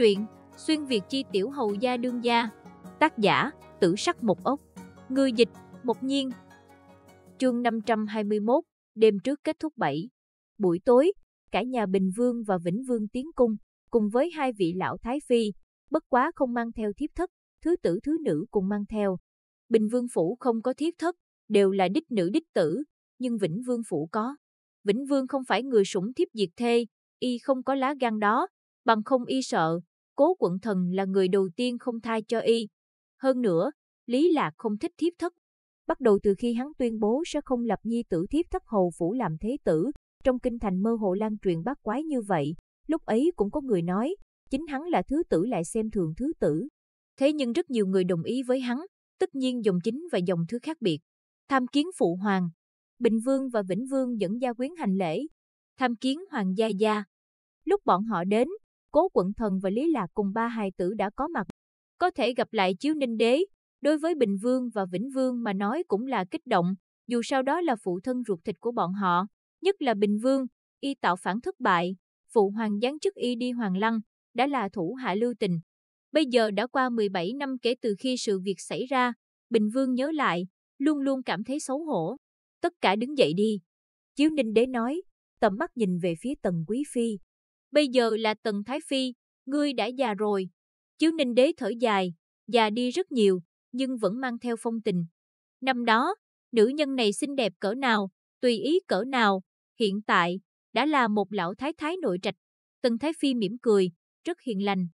Truyện Xuyên Việt chi tiểu hầu gia đương gia Tác giả Tử sắc một ốc Người dịch Một nhiên Chương 521 Đêm trước kết thúc 7 Buổi tối, cả nhà Bình Vương và Vĩnh Vương tiến cung Cùng với hai vị lão Thái Phi Bất quá không mang theo thiếp thất Thứ tử thứ nữ cùng mang theo Bình Vương Phủ không có thiếp thất Đều là đích nữ đích tử Nhưng Vĩnh Vương Phủ có Vĩnh Vương không phải người sủng thiếp diệt thê Y không có lá gan đó Bằng không y sợ cố quận thần là người đầu tiên không tha cho y. Hơn nữa, Lý Lạc không thích thiếp thất. Bắt đầu từ khi hắn tuyên bố sẽ không lập nhi tử thiếp thất hầu phủ làm thế tử, trong kinh thành mơ hồ lan truyền bát quái như vậy, lúc ấy cũng có người nói, chính hắn là thứ tử lại xem thường thứ tử. Thế nhưng rất nhiều người đồng ý với hắn, tất nhiên dòng chính và dòng thứ khác biệt. Tham kiến phụ hoàng, Bình Vương và Vĩnh Vương dẫn gia quyến hành lễ. Tham kiến hoàng gia gia. Lúc bọn họ đến, Cố Quận Thần và Lý Lạc cùng ba hài tử đã có mặt. Có thể gặp lại Chiếu Ninh Đế, đối với Bình Vương và Vĩnh Vương mà nói cũng là kích động, dù sau đó là phụ thân ruột thịt của bọn họ, nhất là Bình Vương, y tạo phản thất bại, phụ hoàng giáng chức y đi hoàng lăng, đã là thủ hạ lưu tình. Bây giờ đã qua 17 năm kể từ khi sự việc xảy ra, Bình Vương nhớ lại, luôn luôn cảm thấy xấu hổ. Tất cả đứng dậy đi. Chiếu Ninh Đế nói, tầm mắt nhìn về phía Tần Quý Phi, Bây giờ là Tần Thái Phi, ngươi đã già rồi. Chiếu Ninh Đế thở dài, già đi rất nhiều, nhưng vẫn mang theo phong tình. Năm đó, nữ nhân này xinh đẹp cỡ nào, tùy ý cỡ nào, hiện tại, đã là một lão thái thái nội trạch. Tần Thái Phi mỉm cười, rất hiền lành.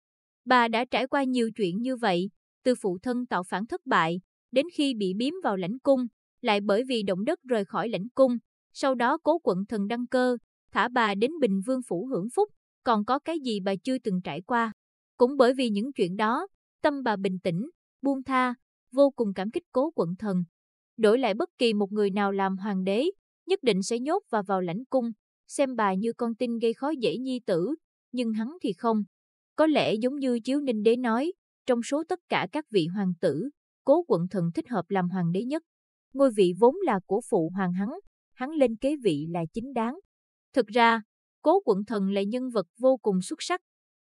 Bà đã trải qua nhiều chuyện như vậy, từ phụ thân tạo phản thất bại, đến khi bị biếm vào lãnh cung, lại bởi vì động đất rời khỏi lãnh cung, sau đó cố quận thần đăng cơ, thả bà đến Bình Vương Phủ hưởng phúc, còn có cái gì bà chưa từng trải qua. Cũng bởi vì những chuyện đó, tâm bà bình tĩnh, buông tha, vô cùng cảm kích cố quận thần. Đổi lại bất kỳ một người nào làm hoàng đế, nhất định sẽ nhốt và vào lãnh cung, xem bà như con tin gây khó dễ nhi tử, nhưng hắn thì không. Có lẽ giống như Chiếu Ninh Đế nói, trong số tất cả các vị hoàng tử, cố quận thần thích hợp làm hoàng đế nhất. Ngôi vị vốn là của phụ hoàng hắn, hắn lên kế vị là chính đáng. Thực ra, Cố quận thần là nhân vật vô cùng xuất sắc.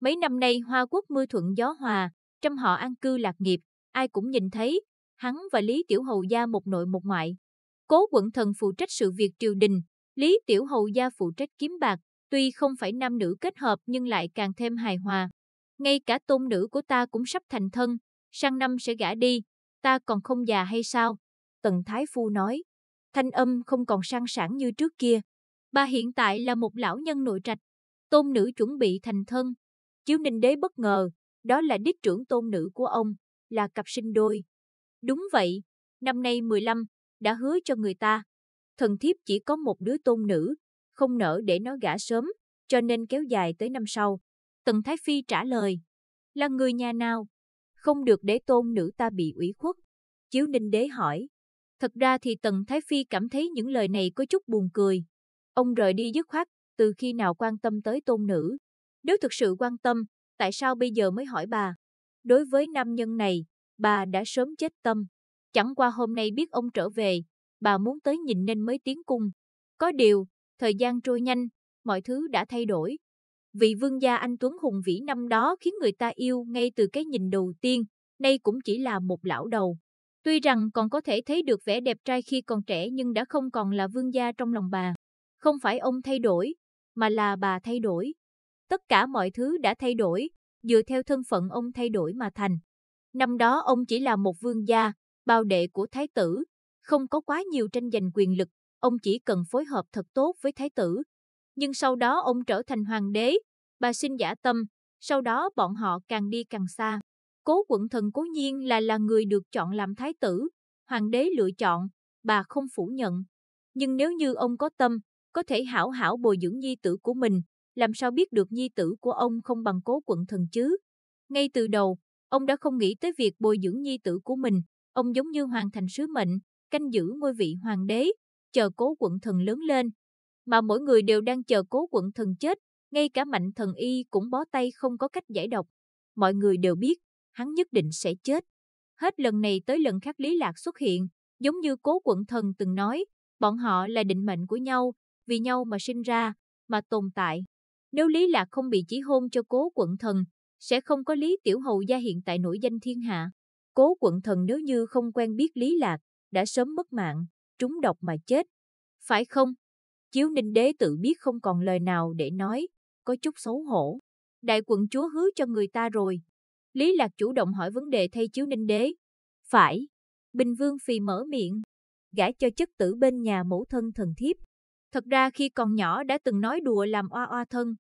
Mấy năm nay Hoa Quốc mưa thuận gió hòa, trăm họ an cư lạc nghiệp, ai cũng nhìn thấy, hắn và Lý Tiểu Hầu Gia một nội một ngoại. Cố quận thần phụ trách sự việc triều đình, Lý Tiểu Hầu Gia phụ trách kiếm bạc, tuy không phải nam nữ kết hợp nhưng lại càng thêm hài hòa. Ngay cả tôn nữ của ta cũng sắp thành thân, sang năm sẽ gả đi, ta còn không già hay sao? Tần Thái Phu nói, thanh âm không còn sang sản như trước kia, Bà hiện tại là một lão nhân nội trạch, tôn nữ chuẩn bị thành thân. Chiếu ninh đế bất ngờ, đó là đích trưởng tôn nữ của ông, là cặp sinh đôi. Đúng vậy, năm nay 15, đã hứa cho người ta. Thần thiếp chỉ có một đứa tôn nữ, không nỡ để nó gả sớm, cho nên kéo dài tới năm sau. Tần Thái Phi trả lời, là người nhà nào? Không được để tôn nữ ta bị ủy khuất. Chiếu Ninh Đế hỏi, thật ra thì Tần Thái Phi cảm thấy những lời này có chút buồn cười. Ông rời đi dứt khoát, từ khi nào quan tâm tới tôn nữ. Nếu thực sự quan tâm, tại sao bây giờ mới hỏi bà? Đối với nam nhân này, bà đã sớm chết tâm. Chẳng qua hôm nay biết ông trở về, bà muốn tới nhìn nên mới tiến cung. Có điều, thời gian trôi nhanh, mọi thứ đã thay đổi. Vị vương gia anh Tuấn hùng vĩ năm đó khiến người ta yêu ngay từ cái nhìn đầu tiên, nay cũng chỉ là một lão đầu. Tuy rằng còn có thể thấy được vẻ đẹp trai khi còn trẻ nhưng đã không còn là vương gia trong lòng bà. Không phải ông thay đổi, mà là bà thay đổi. Tất cả mọi thứ đã thay đổi, dựa theo thân phận ông thay đổi mà thành. Năm đó ông chỉ là một vương gia, bao đệ của thái tử, không có quá nhiều tranh giành quyền lực, ông chỉ cần phối hợp thật tốt với thái tử. Nhưng sau đó ông trở thành hoàng đế, bà xin giả tâm, sau đó bọn họ càng đi càng xa. Cố quận thần cố nhiên là là người được chọn làm thái tử, hoàng đế lựa chọn, bà không phủ nhận. Nhưng nếu như ông có tâm, có thể hảo hảo bồi dưỡng nhi tử của mình, làm sao biết được nhi tử của ông không bằng cố quận thần chứ? Ngay từ đầu, ông đã không nghĩ tới việc bồi dưỡng nhi tử của mình, ông giống như hoàn thành sứ mệnh, canh giữ ngôi vị hoàng đế, chờ cố quận thần lớn lên. Mà mỗi người đều đang chờ cố quận thần chết, ngay cả mạnh thần y cũng bó tay không có cách giải độc. Mọi người đều biết, hắn nhất định sẽ chết. Hết lần này tới lần khác Lý Lạc xuất hiện, giống như cố quận thần từng nói, bọn họ là định mệnh của nhau, vì nhau mà sinh ra, mà tồn tại. Nếu Lý Lạc không bị chỉ hôn cho cố quận thần, sẽ không có Lý Tiểu Hầu gia hiện tại nổi danh thiên hạ. Cố quận thần nếu như không quen biết Lý Lạc, đã sớm mất mạng, trúng độc mà chết. Phải không? Chiếu Ninh Đế tự biết không còn lời nào để nói, có chút xấu hổ. Đại quận chúa hứa cho người ta rồi. Lý Lạc chủ động hỏi vấn đề thay Chiếu Ninh Đế. Phải. Bình Vương Phì mở miệng. gãi cho chất tử bên nhà mẫu thân thần thiếp, Thật ra khi còn nhỏ đã từng nói đùa làm oa oa thân,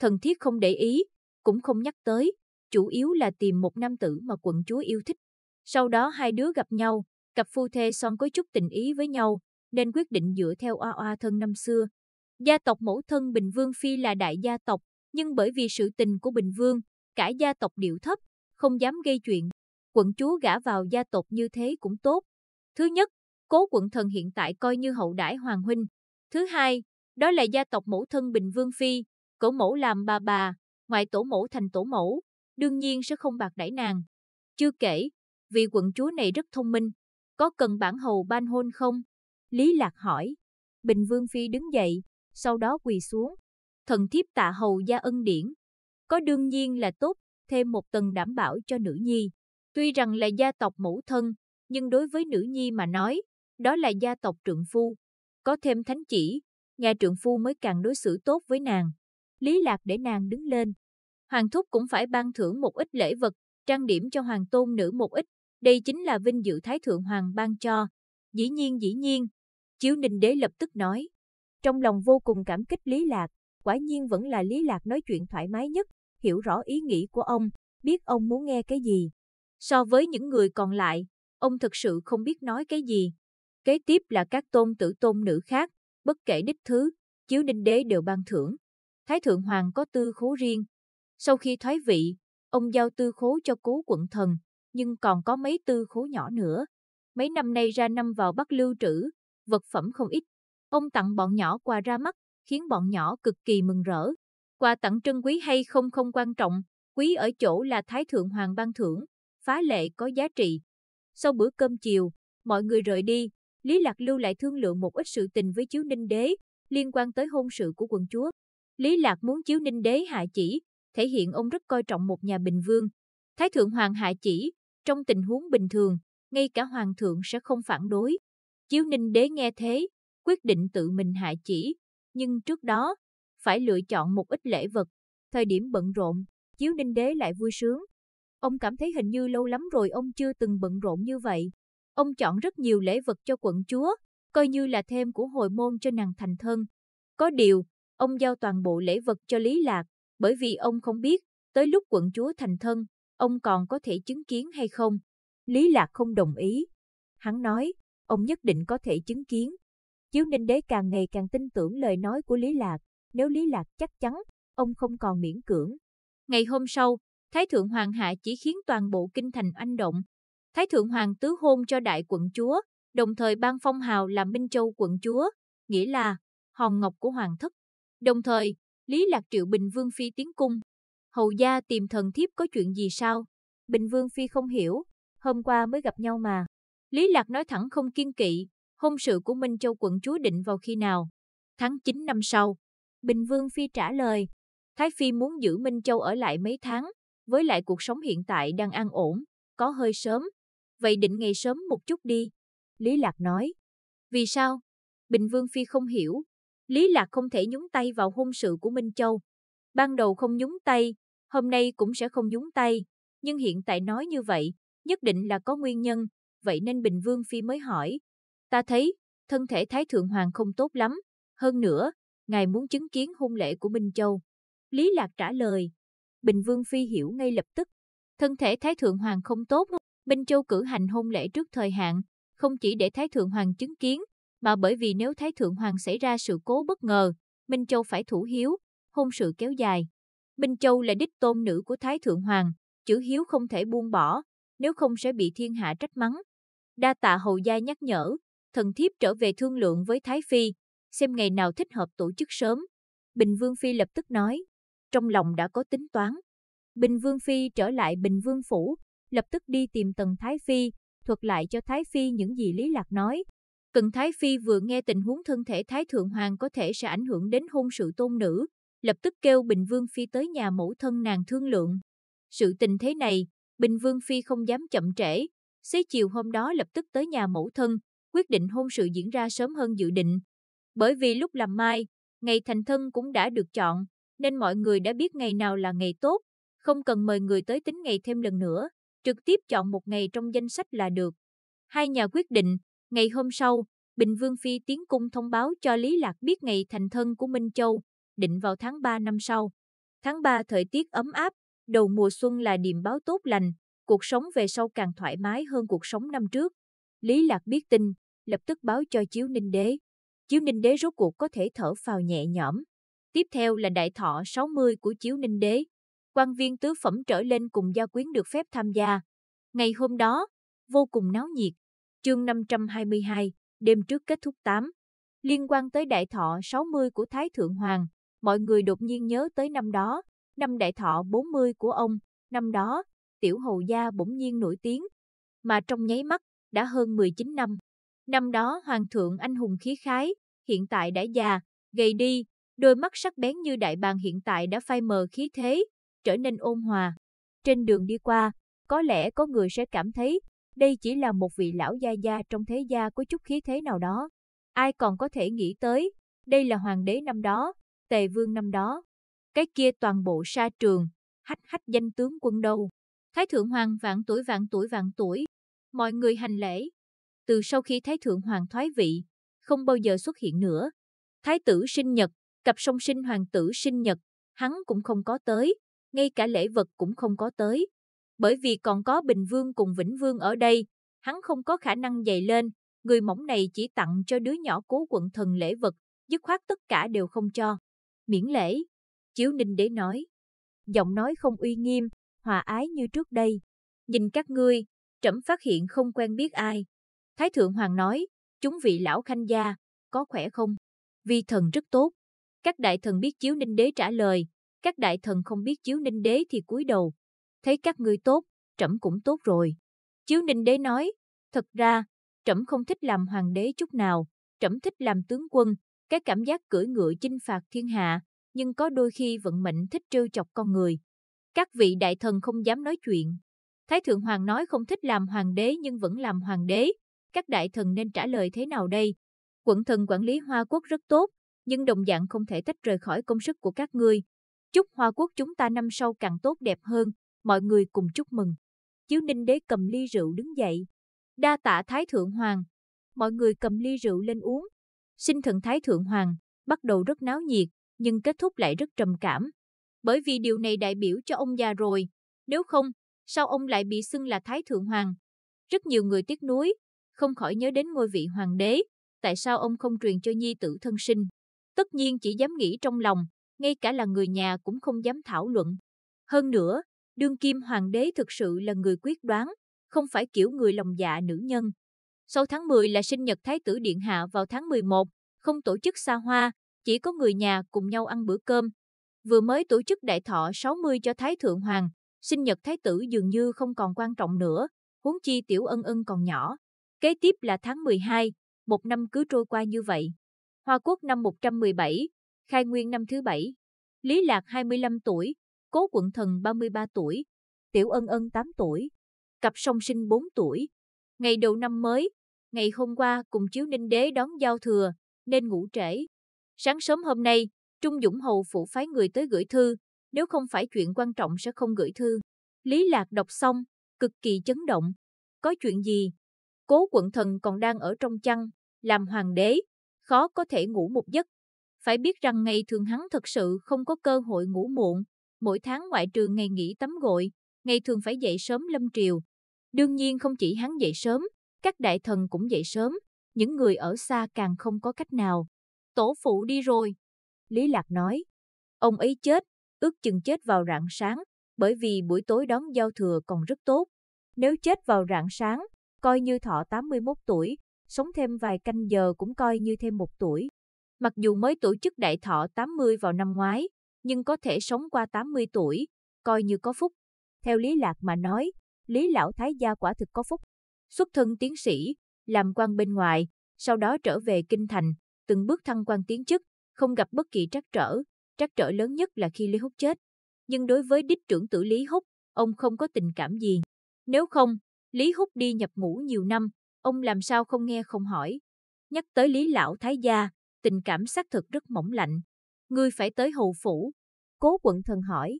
thần thiết không để ý, cũng không nhắc tới, chủ yếu là tìm một nam tử mà quận chúa yêu thích. Sau đó hai đứa gặp nhau, cặp phu thê son có chút tình ý với nhau, nên quyết định dựa theo oa oa thân năm xưa. Gia tộc mẫu thân Bình Vương Phi là đại gia tộc, nhưng bởi vì sự tình của Bình Vương, cả gia tộc điệu thấp, không dám gây chuyện. Quận chúa gả vào gia tộc như thế cũng tốt. Thứ nhất, cố quận thần hiện tại coi như hậu đãi hoàng huynh, Thứ hai, đó là gia tộc mẫu thân Bình Vương Phi, cổ mẫu làm bà bà, ngoại tổ mẫu thành tổ mẫu, đương nhiên sẽ không bạc đãi nàng. Chưa kể, vị quận chúa này rất thông minh, có cần bản hầu ban hôn không? Lý Lạc hỏi. Bình Vương Phi đứng dậy, sau đó quỳ xuống. Thần thiếp tạ hầu gia ân điển. Có đương nhiên là tốt, thêm một tầng đảm bảo cho nữ nhi. Tuy rằng là gia tộc mẫu thân, nhưng đối với nữ nhi mà nói, đó là gia tộc trượng phu, có thêm thánh chỉ, nhà trượng phu mới càng đối xử tốt với nàng. Lý lạc để nàng đứng lên. Hoàng thúc cũng phải ban thưởng một ít lễ vật, trang điểm cho hoàng tôn nữ một ít. Đây chính là vinh dự thái thượng hoàng ban cho. Dĩ nhiên dĩ nhiên, chiếu ninh đế lập tức nói. Trong lòng vô cùng cảm kích Lý Lạc, quả nhiên vẫn là Lý Lạc nói chuyện thoải mái nhất, hiểu rõ ý nghĩ của ông, biết ông muốn nghe cái gì. So với những người còn lại, ông thật sự không biết nói cái gì, Kế tiếp là các tôn tử tôn nữ khác, bất kể đích thứ, chiếu đinh đế đều ban thưởng. Thái thượng hoàng có tư khố riêng. Sau khi thoái vị, ông giao tư khố cho cố quận thần, nhưng còn có mấy tư khố nhỏ nữa. Mấy năm nay ra năm vào Bắc lưu trữ, vật phẩm không ít. Ông tặng bọn nhỏ quà ra mắt, khiến bọn nhỏ cực kỳ mừng rỡ. Quà tặng trân quý hay không không quan trọng, quý ở chỗ là Thái Thượng Hoàng ban thưởng, phá lệ có giá trị. Sau bữa cơm chiều, mọi người rời đi, Lý Lạc Lưu lại thương lượng một ít sự tình với Chiếu Ninh Đế, liên quan tới hôn sự của quận chúa. Lý Lạc muốn Chiếu Ninh Đế hạ chỉ, thể hiện ông rất coi trọng một nhà bình vương. Thái Thượng Hoàng hạ chỉ, trong tình huống bình thường, ngay cả Hoàng Thượng sẽ không phản đối. Chiếu Ninh Đế nghe thế, quyết định tự mình hạ chỉ, nhưng trước đó, phải lựa chọn một ít lễ vật. Thời điểm bận rộn, Chiếu Ninh Đế lại vui sướng. Ông cảm thấy hình như lâu lắm rồi ông chưa từng bận rộn như vậy. Ông chọn rất nhiều lễ vật cho quận chúa, coi như là thêm của hồi môn cho nàng thành thân. Có điều, ông giao toàn bộ lễ vật cho Lý Lạc, bởi vì ông không biết, tới lúc quận chúa thành thân, ông còn có thể chứng kiến hay không. Lý Lạc không đồng ý. Hắn nói, ông nhất định có thể chứng kiến. Chiếu Ninh Đế càng ngày càng tin tưởng lời nói của Lý Lạc, nếu Lý Lạc chắc chắn, ông không còn miễn cưỡng. Ngày hôm sau, Thái Thượng Hoàng Hạ chỉ khiến toàn bộ kinh thành anh động, Thái Thượng Hoàng tứ hôn cho đại quận chúa, đồng thời ban phong hào làm Minh Châu quận chúa, nghĩa là hòn ngọc của hoàng thất. Đồng thời, Lý Lạc Triệu Bình Vương Phi tiến cung. Hầu gia tìm thần thiếp có chuyện gì sao? Bình Vương Phi không hiểu, hôm qua mới gặp nhau mà. Lý Lạc nói thẳng không kiên kỵ, hôn sự của Minh Châu quận chúa định vào khi nào? Tháng 9 năm sau. Bình Vương Phi trả lời, Thái Phi muốn giữ Minh Châu ở lại mấy tháng, với lại cuộc sống hiện tại đang an ổn, có hơi sớm, vậy định ngày sớm một chút đi. Lý Lạc nói. Vì sao? Bình Vương Phi không hiểu. Lý Lạc không thể nhúng tay vào hôn sự của Minh Châu. Ban đầu không nhúng tay, hôm nay cũng sẽ không nhúng tay. Nhưng hiện tại nói như vậy, nhất định là có nguyên nhân, vậy nên Bình Vương Phi mới hỏi. Ta thấy, thân thể Thái Thượng Hoàng không tốt lắm. Hơn nữa, ngài muốn chứng kiến hôn lễ của Minh Châu. Lý Lạc trả lời. Bình Vương Phi hiểu ngay lập tức. Thân thể Thái Thượng Hoàng không tốt Minh Châu cử hành hôn lễ trước thời hạn, không chỉ để Thái Thượng Hoàng chứng kiến, mà bởi vì nếu Thái Thượng Hoàng xảy ra sự cố bất ngờ, Minh Châu phải thủ hiếu, hôn sự kéo dài. Minh Châu là đích tôn nữ của Thái Thượng Hoàng, chữ hiếu không thể buông bỏ, nếu không sẽ bị thiên hạ trách mắng. Đa tạ hầu gia nhắc nhở, thần thiếp trở về thương lượng với Thái Phi, xem ngày nào thích hợp tổ chức sớm. Bình Vương Phi lập tức nói, trong lòng đã có tính toán. Bình Vương Phi trở lại Bình Vương Phủ, lập tức đi tìm Tần Thái Phi, thuật lại cho Thái Phi những gì Lý Lạc nói. Cần Thái Phi vừa nghe tình huống thân thể Thái Thượng Hoàng có thể sẽ ảnh hưởng đến hôn sự tôn nữ, lập tức kêu Bình Vương Phi tới nhà mẫu thân nàng thương lượng. Sự tình thế này, Bình Vương Phi không dám chậm trễ, xế chiều hôm đó lập tức tới nhà mẫu thân, quyết định hôn sự diễn ra sớm hơn dự định. Bởi vì lúc làm mai, ngày thành thân cũng đã được chọn, nên mọi người đã biết ngày nào là ngày tốt, không cần mời người tới tính ngày thêm lần nữa trực tiếp chọn một ngày trong danh sách là được. Hai nhà quyết định, ngày hôm sau, Bình Vương Phi tiến cung thông báo cho Lý Lạc biết ngày thành thân của Minh Châu, định vào tháng 3 năm sau. Tháng 3 thời tiết ấm áp, đầu mùa xuân là điểm báo tốt lành, cuộc sống về sau càng thoải mái hơn cuộc sống năm trước. Lý Lạc biết tin, lập tức báo cho Chiếu Ninh Đế. Chiếu Ninh Đế rốt cuộc có thể thở phào nhẹ nhõm. Tiếp theo là đại thọ 60 của Chiếu Ninh Đế, quan viên tứ phẩm trở lên cùng gia quyến được phép tham gia. Ngày hôm đó, vô cùng náo nhiệt. Chương 522, đêm trước kết thúc 8. Liên quan tới đại thọ 60 của Thái Thượng Hoàng, mọi người đột nhiên nhớ tới năm đó, năm đại thọ 40 của ông, năm đó, tiểu hầu gia bỗng nhiên nổi tiếng, mà trong nháy mắt, đã hơn 19 năm. Năm đó Hoàng thượng anh hùng khí khái, hiện tại đã già, gầy đi, đôi mắt sắc bén như đại bàng hiện tại đã phai mờ khí thế, trở nên ôn hòa. Trên đường đi qua, có lẽ có người sẽ cảm thấy đây chỉ là một vị lão gia gia trong thế gia có chút khí thế nào đó. Ai còn có thể nghĩ tới, đây là hoàng đế năm đó, tề vương năm đó. Cái kia toàn bộ sa trường, hách hách danh tướng quân đâu. Thái thượng hoàng vạn tuổi vạn tuổi vạn tuổi, mọi người hành lễ. Từ sau khi Thái thượng hoàng thoái vị, không bao giờ xuất hiện nữa. Thái tử sinh nhật, cặp song sinh hoàng tử sinh nhật, hắn cũng không có tới, ngay cả lễ vật cũng không có tới. Bởi vì còn có Bình Vương cùng Vĩnh Vương ở đây, hắn không có khả năng dày lên, người mỏng này chỉ tặng cho đứa nhỏ cố quận thần lễ vật, dứt khoát tất cả đều không cho. Miễn lễ, Chiếu Ninh Đế nói. Giọng nói không uy nghiêm, hòa ái như trước đây. Nhìn các ngươi, trẫm phát hiện không quen biết ai. Thái Thượng Hoàng nói, chúng vị lão khanh gia, có khỏe không? Vi thần rất tốt. Các đại thần biết Chiếu Ninh Đế trả lời, các đại thần không biết chiếu ninh đế thì cúi đầu. Thấy các ngươi tốt, trẫm cũng tốt rồi. Chiếu ninh đế nói, thật ra, trẫm không thích làm hoàng đế chút nào, trẫm thích làm tướng quân, cái cảm giác cưỡi ngựa chinh phạt thiên hạ, nhưng có đôi khi vận mệnh thích trêu chọc con người. Các vị đại thần không dám nói chuyện. Thái thượng hoàng nói không thích làm hoàng đế nhưng vẫn làm hoàng đế, các đại thần nên trả lời thế nào đây? Quận thần quản lý Hoa Quốc rất tốt, nhưng đồng dạng không thể tách rời khỏi công sức của các ngươi, Chúc Hoa Quốc chúng ta năm sau càng tốt đẹp hơn, mọi người cùng chúc mừng. Chiếu Ninh Đế cầm ly rượu đứng dậy. Đa tạ Thái Thượng Hoàng. Mọi người cầm ly rượu lên uống. xin thần Thái Thượng Hoàng, bắt đầu rất náo nhiệt, nhưng kết thúc lại rất trầm cảm. Bởi vì điều này đại biểu cho ông già rồi. Nếu không, sao ông lại bị xưng là Thái Thượng Hoàng? Rất nhiều người tiếc nuối, không khỏi nhớ đến ngôi vị hoàng đế. Tại sao ông không truyền cho nhi tử thân sinh? Tất nhiên chỉ dám nghĩ trong lòng, ngay cả là người nhà cũng không dám thảo luận. Hơn nữa, đương kim hoàng đế thực sự là người quyết đoán, không phải kiểu người lòng dạ nữ nhân. Sau tháng 10 là sinh nhật Thái tử Điện Hạ vào tháng 11, không tổ chức xa hoa, chỉ có người nhà cùng nhau ăn bữa cơm. Vừa mới tổ chức đại thọ 60 cho Thái Thượng Hoàng, sinh nhật Thái tử dường như không còn quan trọng nữa, huống chi tiểu ân ân còn nhỏ. Kế tiếp là tháng 12, một năm cứ trôi qua như vậy. Hoa quốc năm 117, khai nguyên năm thứ bảy, Lý Lạc 25 tuổi, Cố Quận Thần 33 tuổi, Tiểu Ân Ân 8 tuổi, cặp song sinh 4 tuổi. Ngày đầu năm mới, ngày hôm qua cùng Chiếu Ninh Đế đón giao thừa, nên ngủ trễ. Sáng sớm hôm nay, Trung Dũng Hầu phủ phái người tới gửi thư, nếu không phải chuyện quan trọng sẽ không gửi thư. Lý Lạc đọc xong, cực kỳ chấn động. Có chuyện gì? Cố quận thần còn đang ở trong chăn, làm hoàng đế, khó có thể ngủ một giấc phải biết rằng ngày thường hắn thật sự không có cơ hội ngủ muộn, mỗi tháng ngoại trừ ngày nghỉ tắm gội, ngày thường phải dậy sớm lâm triều. Đương nhiên không chỉ hắn dậy sớm, các đại thần cũng dậy sớm, những người ở xa càng không có cách nào. Tổ phụ đi rồi. Lý Lạc nói, ông ấy chết, ước chừng chết vào rạng sáng, bởi vì buổi tối đón giao thừa còn rất tốt. Nếu chết vào rạng sáng, coi như thọ 81 tuổi, sống thêm vài canh giờ cũng coi như thêm một tuổi. Mặc dù mới tổ chức đại thọ 80 vào năm ngoái, nhưng có thể sống qua 80 tuổi, coi như có phúc. Theo Lý Lạc mà nói, Lý Lão Thái Gia quả thực có phúc. Xuất thân tiến sĩ, làm quan bên ngoài, sau đó trở về Kinh Thành, từng bước thăng quan tiến chức, không gặp bất kỳ trắc trở. Trắc trở lớn nhất là khi Lý Húc chết. Nhưng đối với đích trưởng tử Lý Húc, ông không có tình cảm gì. Nếu không, Lý Húc đi nhập ngũ nhiều năm, ông làm sao không nghe không hỏi. Nhắc tới Lý Lão Thái Gia, tình cảm xác thực rất mỏng lạnh. Ngươi phải tới hầu phủ. Cố quận thần hỏi.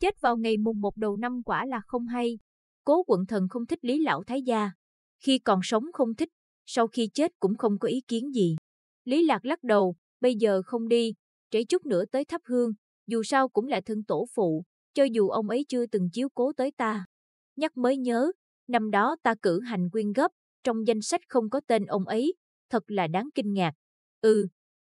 Chết vào ngày mùng một đầu năm quả là không hay. Cố quận thần không thích Lý Lão Thái Gia. Khi còn sống không thích, sau khi chết cũng không có ý kiến gì. Lý Lạc lắc đầu, bây giờ không đi, trễ chút nữa tới thắp hương, dù sao cũng là thân tổ phụ, cho dù ông ấy chưa từng chiếu cố tới ta. Nhắc mới nhớ, năm đó ta cử hành quyên góp, trong danh sách không có tên ông ấy, thật là đáng kinh ngạc. Ừ,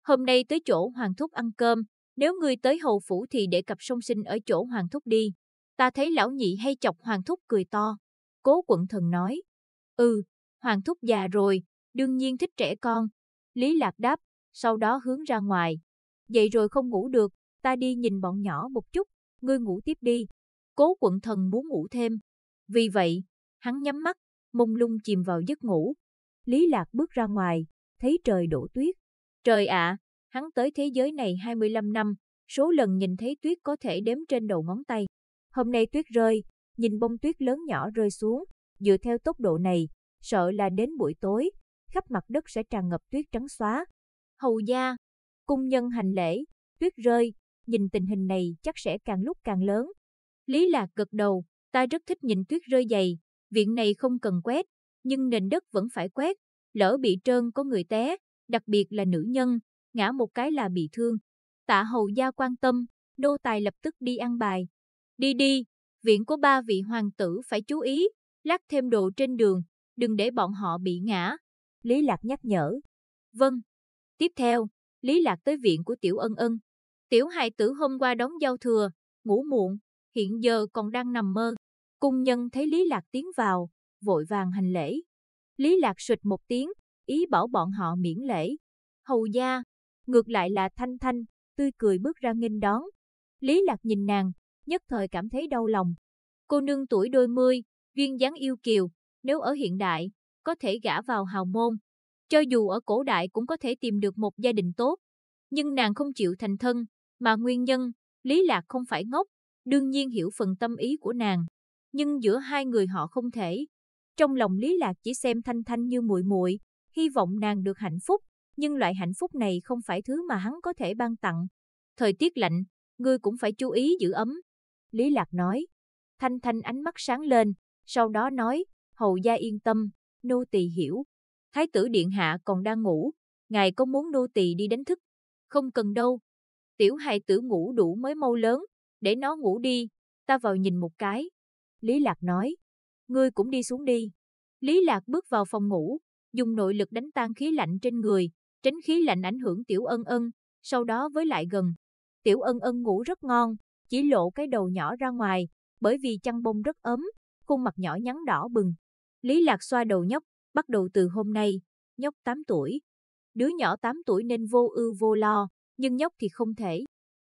Hôm nay tới chỗ Hoàng Thúc ăn cơm, nếu ngươi tới hầu phủ thì để cặp song sinh ở chỗ Hoàng Thúc đi. Ta thấy lão nhị hay chọc Hoàng Thúc cười to. Cố quận thần nói, ừ, Hoàng Thúc già rồi, đương nhiên thích trẻ con. Lý Lạc đáp, sau đó hướng ra ngoài. Vậy rồi không ngủ được, ta đi nhìn bọn nhỏ một chút, ngươi ngủ tiếp đi. Cố quận thần muốn ngủ thêm. Vì vậy, hắn nhắm mắt, mông lung chìm vào giấc ngủ. Lý Lạc bước ra ngoài, thấy trời đổ tuyết, Trời ạ, à, hắn tới thế giới này 25 năm, số lần nhìn thấy tuyết có thể đếm trên đầu ngón tay. Hôm nay tuyết rơi, nhìn bông tuyết lớn nhỏ rơi xuống, dựa theo tốc độ này, sợ là đến buổi tối, khắp mặt đất sẽ tràn ngập tuyết trắng xóa. Hầu gia, cung nhân hành lễ, tuyết rơi, nhìn tình hình này chắc sẽ càng lúc càng lớn. Lý Lạc gật đầu, ta rất thích nhìn tuyết rơi dày, viện này không cần quét, nhưng nền đất vẫn phải quét, lỡ bị trơn có người té, đặc biệt là nữ nhân, ngã một cái là bị thương. Tạ hầu gia quan tâm, nô tài lập tức đi ăn bài. Đi đi, viện của ba vị hoàng tử phải chú ý, lắc thêm đồ trên đường, đừng để bọn họ bị ngã. Lý Lạc nhắc nhở. Vâng. Tiếp theo, Lý Lạc tới viện của Tiểu Ân Ân. Tiểu hài tử hôm qua đóng giao thừa, ngủ muộn, hiện giờ còn đang nằm mơ. Cung nhân thấy Lý Lạc tiến vào, vội vàng hành lễ. Lý Lạc sụt một tiếng, ý bảo bọn họ miễn lễ. Hầu gia, ngược lại là Thanh Thanh, tươi cười bước ra nghênh đón. Lý Lạc nhìn nàng, nhất thời cảm thấy đau lòng. Cô nương tuổi đôi mươi, duyên dáng yêu kiều, nếu ở hiện đại, có thể gả vào hào môn. Cho dù ở cổ đại cũng có thể tìm được một gia đình tốt, nhưng nàng không chịu thành thân, mà nguyên nhân, Lý Lạc không phải ngốc, đương nhiên hiểu phần tâm ý của nàng. Nhưng giữa hai người họ không thể. Trong lòng Lý Lạc chỉ xem Thanh Thanh như muội muội, hy vọng nàng được hạnh phúc, nhưng loại hạnh phúc này không phải thứ mà hắn có thể ban tặng. Thời tiết lạnh, ngươi cũng phải chú ý giữ ấm. Lý Lạc nói, Thanh Thanh ánh mắt sáng lên, sau đó nói, hầu gia yên tâm, nô tỳ hiểu. Thái tử điện hạ còn đang ngủ, ngài có muốn nô tỳ đi đánh thức? Không cần đâu. Tiểu hài tử ngủ đủ mới mâu lớn, để nó ngủ đi, ta vào nhìn một cái. Lý Lạc nói, ngươi cũng đi xuống đi. Lý Lạc bước vào phòng ngủ, dùng nội lực đánh tan khí lạnh trên người, tránh khí lạnh ảnh hưởng tiểu ân ân, sau đó với lại gần. Tiểu ân ân ngủ rất ngon, chỉ lộ cái đầu nhỏ ra ngoài, bởi vì chăn bông rất ấm, khuôn mặt nhỏ nhắn đỏ bừng. Lý Lạc xoa đầu nhóc, bắt đầu từ hôm nay, nhóc 8 tuổi. Đứa nhỏ 8 tuổi nên vô ưu vô lo, nhưng nhóc thì không thể.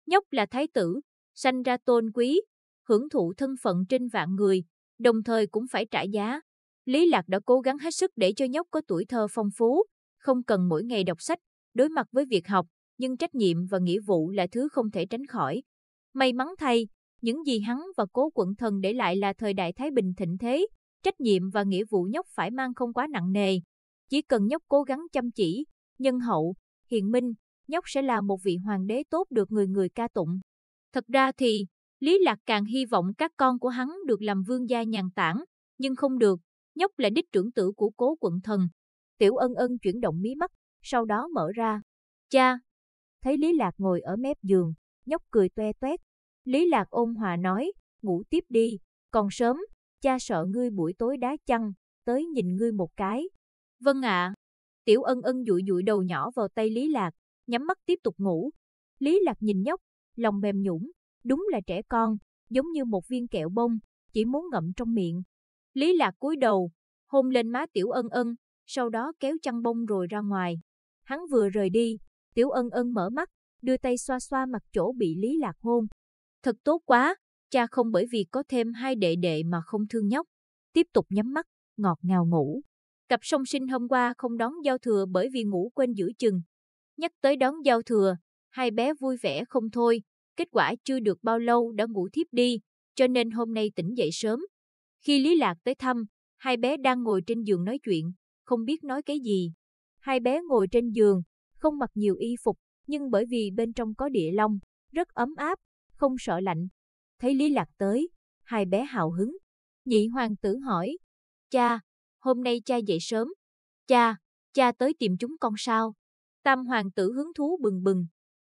Nhóc là thái tử, sanh ra tôn quý, hưởng thụ thân phận trên vạn người, đồng thời cũng phải trả giá. Lý Lạc đã cố gắng hết sức để cho nhóc có tuổi thơ phong phú, không cần mỗi ngày đọc sách, đối mặt với việc học, nhưng trách nhiệm và nghĩa vụ là thứ không thể tránh khỏi. May mắn thay, những gì hắn và cố quận thần để lại là thời đại Thái Bình thịnh thế, trách nhiệm và nghĩa vụ nhóc phải mang không quá nặng nề. Chỉ cần nhóc cố gắng chăm chỉ, nhân hậu, hiền minh, nhóc sẽ là một vị hoàng đế tốt được người người ca tụng. Thật ra thì, Lý Lạc càng hy vọng các con của hắn được làm vương gia nhàn tản, nhưng không được, nhóc là đích trưởng tử của cố quận thần. Tiểu ân ân chuyển động mí mắt, sau đó mở ra. Cha! Thấy Lý Lạc ngồi ở mép giường, nhóc cười toe toét. Lý Lạc ôm hòa nói, ngủ tiếp đi, còn sớm, cha sợ ngươi buổi tối đá chăn, tới nhìn ngươi một cái. Vâng ạ. Tiểu ân ân dụi dụi đầu nhỏ vào tay Lý Lạc, nhắm mắt tiếp tục ngủ. Lý Lạc nhìn nhóc, lòng mềm nhũng, đúng là trẻ con, giống như một viên kẹo bông, chỉ muốn ngậm trong miệng. Lý Lạc cúi đầu, hôn lên má Tiểu Ân Ân, sau đó kéo chăn bông rồi ra ngoài. Hắn vừa rời đi, Tiểu Ân Ân mở mắt, đưa tay xoa xoa mặt chỗ bị Lý Lạc hôn. Thật tốt quá, cha không bởi vì có thêm hai đệ đệ mà không thương nhóc. Tiếp tục nhắm mắt, ngọt ngào ngủ. Cặp song sinh hôm qua không đón giao thừa bởi vì ngủ quên giữ chừng. Nhắc tới đón giao thừa, hai bé vui vẻ không thôi, kết quả chưa được bao lâu đã ngủ thiếp đi, cho nên hôm nay tỉnh dậy sớm, khi Lý Lạc tới thăm, hai bé đang ngồi trên giường nói chuyện, không biết nói cái gì. Hai bé ngồi trên giường, không mặc nhiều y phục, nhưng bởi vì bên trong có địa long, rất ấm áp, không sợ lạnh. Thấy Lý Lạc tới, hai bé hào hứng. Nhị hoàng tử hỏi, cha, hôm nay cha dậy sớm. Cha, cha tới tìm chúng con sao? Tam hoàng tử hứng thú bừng bừng.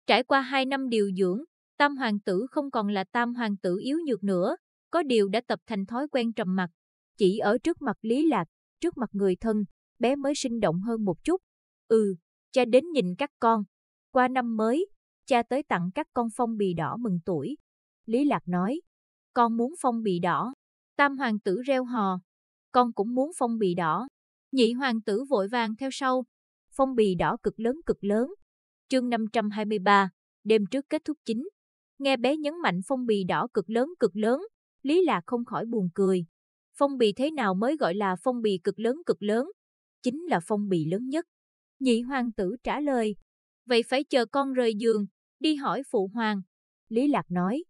Trải qua hai năm điều dưỡng, tam hoàng tử không còn là tam hoàng tử yếu nhược nữa, có điều đã tập thành thói quen trầm mặc, chỉ ở trước mặt Lý Lạc, trước mặt người thân, bé mới sinh động hơn một chút. Ừ, cha đến nhìn các con. Qua năm mới, cha tới tặng các con phong bì đỏ mừng tuổi. Lý Lạc nói, con muốn phong bì đỏ. Tam hoàng tử reo hò, con cũng muốn phong bì đỏ. Nhị hoàng tử vội vàng theo sau, phong bì đỏ cực lớn cực lớn. Chương 523, đêm trước kết thúc chính. Nghe bé nhấn mạnh phong bì đỏ cực lớn cực lớn, Lý Lạc không khỏi buồn cười. Phong bì thế nào mới gọi là phong bì cực lớn cực lớn? Chính là phong bì lớn nhất. Nhị hoàng tử trả lời. Vậy phải chờ con rời giường, đi hỏi phụ hoàng. Lý Lạc nói.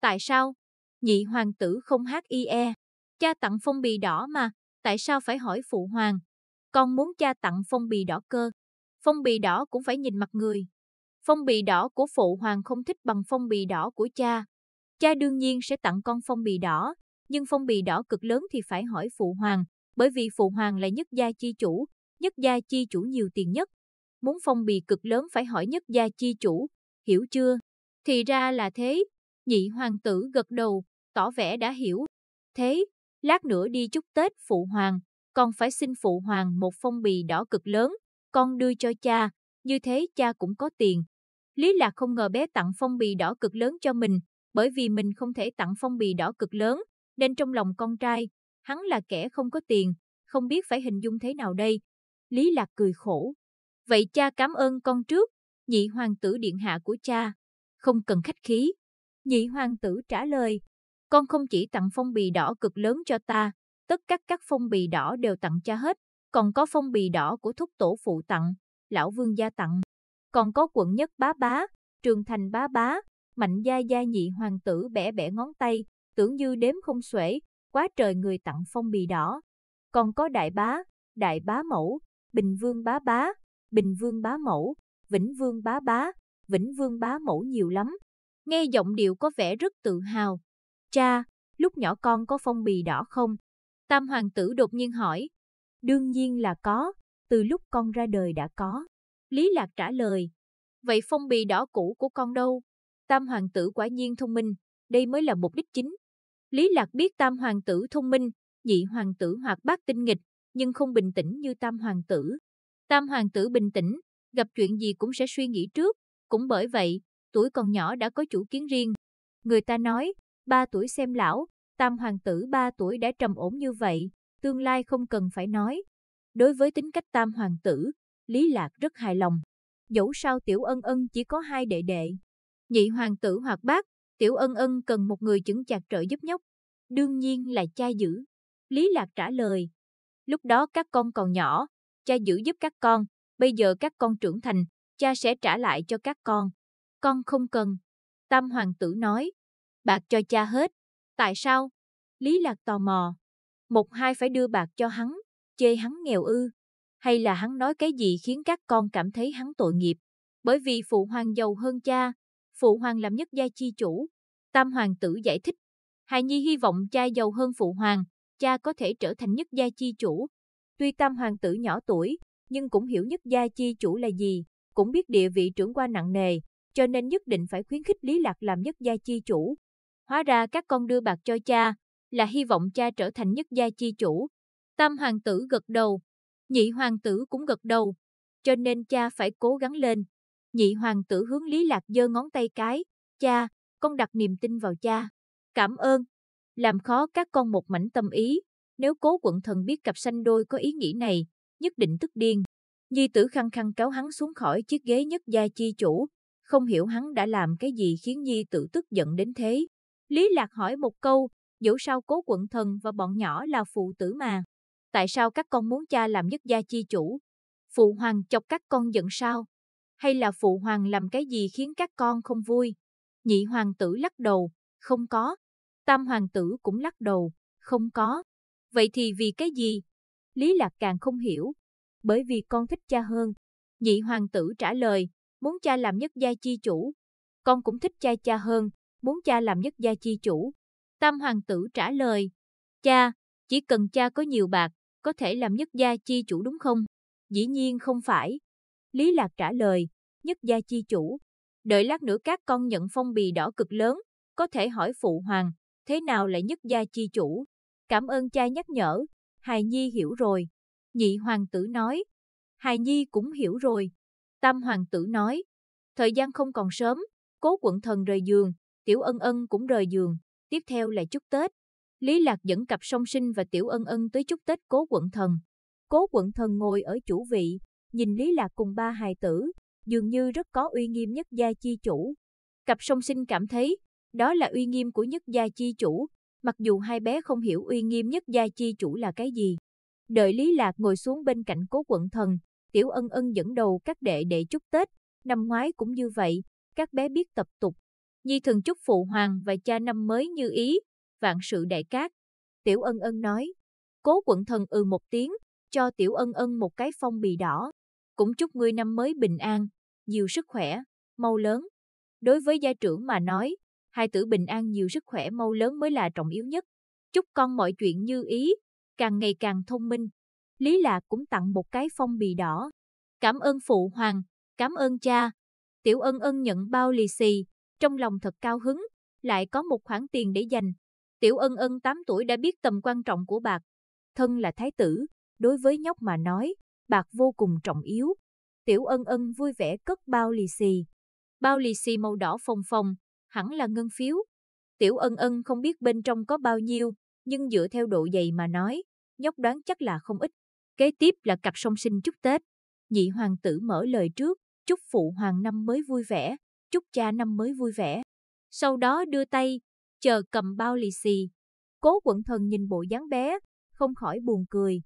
Tại sao? Nhị hoàng tử không hát y e. Cha tặng phong bì đỏ mà, tại sao phải hỏi phụ hoàng? Con muốn cha tặng phong bì đỏ cơ. Phong bì đỏ cũng phải nhìn mặt người. Phong bì đỏ của phụ hoàng không thích bằng phong bì đỏ của cha. Cha đương nhiên sẽ tặng con phong bì đỏ, nhưng phong bì đỏ cực lớn thì phải hỏi phụ hoàng, bởi vì phụ hoàng là nhất gia chi chủ, nhất gia chi chủ nhiều tiền nhất. Muốn phong bì cực lớn phải hỏi nhất gia chi chủ, hiểu chưa? Thì ra là thế, nhị hoàng tử gật đầu, tỏ vẻ đã hiểu. Thế, lát nữa đi chúc Tết phụ hoàng, con phải xin phụ hoàng một phong bì đỏ cực lớn, con đưa cho cha, như thế cha cũng có tiền. Lý Lạc không ngờ bé tặng phong bì đỏ cực lớn cho mình, bởi vì mình không thể tặng phong bì đỏ cực lớn, nên trong lòng con trai, hắn là kẻ không có tiền, không biết phải hình dung thế nào đây. Lý Lạc cười khổ. Vậy cha cảm ơn con trước, nhị hoàng tử điện hạ của cha. Không cần khách khí. Nhị hoàng tử trả lời. Con không chỉ tặng phong bì đỏ cực lớn cho ta, tất cả các phong bì đỏ đều tặng cha hết, còn có phong bì đỏ của thúc tổ phụ tặng, lão vương gia tặng, còn có quận nhất bá bá, trường thành bá bá, mạnh gia gia nhị hoàng tử bẻ bẻ ngón tay, tưởng như đếm không xuể, quá trời người tặng phong bì đỏ. Còn có đại bá, đại bá mẫu, bình vương bá bá, bình vương bá mẫu, vĩnh vương bá bá, vĩnh vương bá mẫu nhiều lắm. Nghe giọng điệu có vẻ rất tự hào. Cha, lúc nhỏ con có phong bì đỏ không? Tam hoàng tử đột nhiên hỏi. Đương nhiên là có, từ lúc con ra đời đã có. Lý Lạc trả lời. Vậy phong bì đỏ cũ của con đâu? Tam hoàng tử quả nhiên thông minh, đây mới là mục đích chính. Lý Lạc biết tam hoàng tử thông minh, nhị hoàng tử hoặc bát tinh nghịch, nhưng không bình tĩnh như tam hoàng tử. Tam hoàng tử bình tĩnh, gặp chuyện gì cũng sẽ suy nghĩ trước, cũng bởi vậy, tuổi còn nhỏ đã có chủ kiến riêng. Người ta nói, ba tuổi xem lão, tam hoàng tử ba tuổi đã trầm ổn như vậy, tương lai không cần phải nói. Đối với tính cách tam hoàng tử, Lý Lạc rất hài lòng. Dẫu sao Tiểu Ân Ân chỉ có hai đệ đệ, Nhị hoàng tử hoặc bát, tiểu ân ân cần một người chững chặt trợ giúp nhóc. Đương nhiên là cha giữ. Lý Lạc trả lời. Lúc đó các con còn nhỏ, cha giữ giúp các con, bây giờ các con trưởng thành, cha sẽ trả lại cho các con. Con không cần. Tam hoàng tử nói. Bạc cho cha hết. Tại sao? Lý Lạc tò mò. Một hai phải đưa bạc cho hắn, chê hắn nghèo ư. Hay là hắn nói cái gì khiến các con cảm thấy hắn tội nghiệp? Bởi vì phụ hoàng giàu hơn cha, phụ hoàng làm nhất gia chi chủ. Tam hoàng tử giải thích, Hài Nhi hy vọng cha giàu hơn phụ hoàng, cha có thể trở thành nhất gia chi chủ. Tuy tam hoàng tử nhỏ tuổi, nhưng cũng hiểu nhất gia chi chủ là gì, cũng biết địa vị trưởng qua nặng nề, cho nên nhất định phải khuyến khích Lý Lạc làm nhất gia chi chủ. Hóa ra các con đưa bạc cho cha, là hy vọng cha trở thành nhất gia chi chủ. Tam hoàng tử gật đầu, nhị hoàng tử cũng gật đầu, cho nên cha phải cố gắng lên, Nhị hoàng tử hướng Lý Lạc giơ ngón tay cái, cha, con đặt niềm tin vào cha. Cảm ơn, làm khó các con một mảnh tâm ý, nếu cố quận thần biết cặp sanh đôi có ý nghĩ này, nhất định tức điên. Nhi tử khăng khăng cáo hắn xuống khỏi chiếc ghế nhất gia chi chủ, không hiểu hắn đã làm cái gì khiến Nhi tử tức giận đến thế. Lý Lạc hỏi một câu, dẫu sao cố quận thần và bọn nhỏ là phụ tử mà. Tại sao các con muốn cha làm nhất gia chi chủ? Phụ hoàng chọc các con giận sao? hay là phụ hoàng làm cái gì khiến các con không vui? Nhị hoàng tử lắc đầu, không có. Tam hoàng tử cũng lắc đầu, không có. Vậy thì vì cái gì? Lý Lạc càng không hiểu. Bởi vì con thích cha hơn. Nhị hoàng tử trả lời, muốn cha làm nhất gia chi chủ. Con cũng thích cha cha hơn, muốn cha làm nhất gia chi chủ. Tam hoàng tử trả lời, cha, chỉ cần cha có nhiều bạc, có thể làm nhất gia chi chủ đúng không? Dĩ nhiên không phải, Lý Lạc trả lời, nhất gia chi chủ. Đợi lát nữa các con nhận phong bì đỏ cực lớn, có thể hỏi phụ hoàng, thế nào là nhất gia chi chủ? Cảm ơn cha nhắc nhở, Hài Nhi hiểu rồi. Nhị hoàng tử nói, Hài Nhi cũng hiểu rồi. Tam hoàng tử nói, thời gian không còn sớm, cố quận thần rời giường, tiểu ân ân cũng rời giường, tiếp theo là chúc Tết. Lý Lạc dẫn cặp song sinh và tiểu ân ân tới chúc Tết cố quận thần. Cố quận thần ngồi ở chủ vị, nhìn Lý Lạc cùng ba hài tử, dường như rất có uy nghiêm nhất gia chi chủ. Cặp song sinh cảm thấy, đó là uy nghiêm của nhất gia chi chủ, mặc dù hai bé không hiểu uy nghiêm nhất gia chi chủ là cái gì. Đợi Lý Lạc ngồi xuống bên cạnh cố quận thần, Tiểu Ân Ân dẫn đầu các đệ đệ chúc Tết, năm ngoái cũng như vậy, các bé biết tập tục. Nhi thần chúc phụ hoàng và cha năm mới như ý, vạn sự đại cát. Tiểu Ân Ân nói, cố quận thần ừ một tiếng, cho Tiểu Ân Ân một cái phong bì đỏ cũng chúc ngươi năm mới bình an, nhiều sức khỏe, mau lớn. Đối với gia trưởng mà nói, hai tử bình an nhiều sức khỏe mau lớn mới là trọng yếu nhất. Chúc con mọi chuyện như ý, càng ngày càng thông minh. Lý Lạc cũng tặng một cái phong bì đỏ. Cảm ơn phụ hoàng, cảm ơn cha. Tiểu ân ân nhận bao lì xì, trong lòng thật cao hứng, lại có một khoản tiền để dành. Tiểu ân ân 8 tuổi đã biết tầm quan trọng của bạc. Thân là thái tử, đối với nhóc mà nói, bạc vô cùng trọng yếu. Tiểu ân ân vui vẻ cất bao lì xì. Bao lì xì màu đỏ phồng phồng, hẳn là ngân phiếu. Tiểu ân ân không biết bên trong có bao nhiêu, nhưng dựa theo độ dày mà nói, nhóc đoán chắc là không ít. Kế tiếp là cặp song sinh chúc Tết. Nhị hoàng tử mở lời trước, chúc phụ hoàng năm mới vui vẻ, chúc cha năm mới vui vẻ. Sau đó đưa tay, chờ cầm bao lì xì. Cố quận thần nhìn bộ dáng bé, không khỏi buồn cười.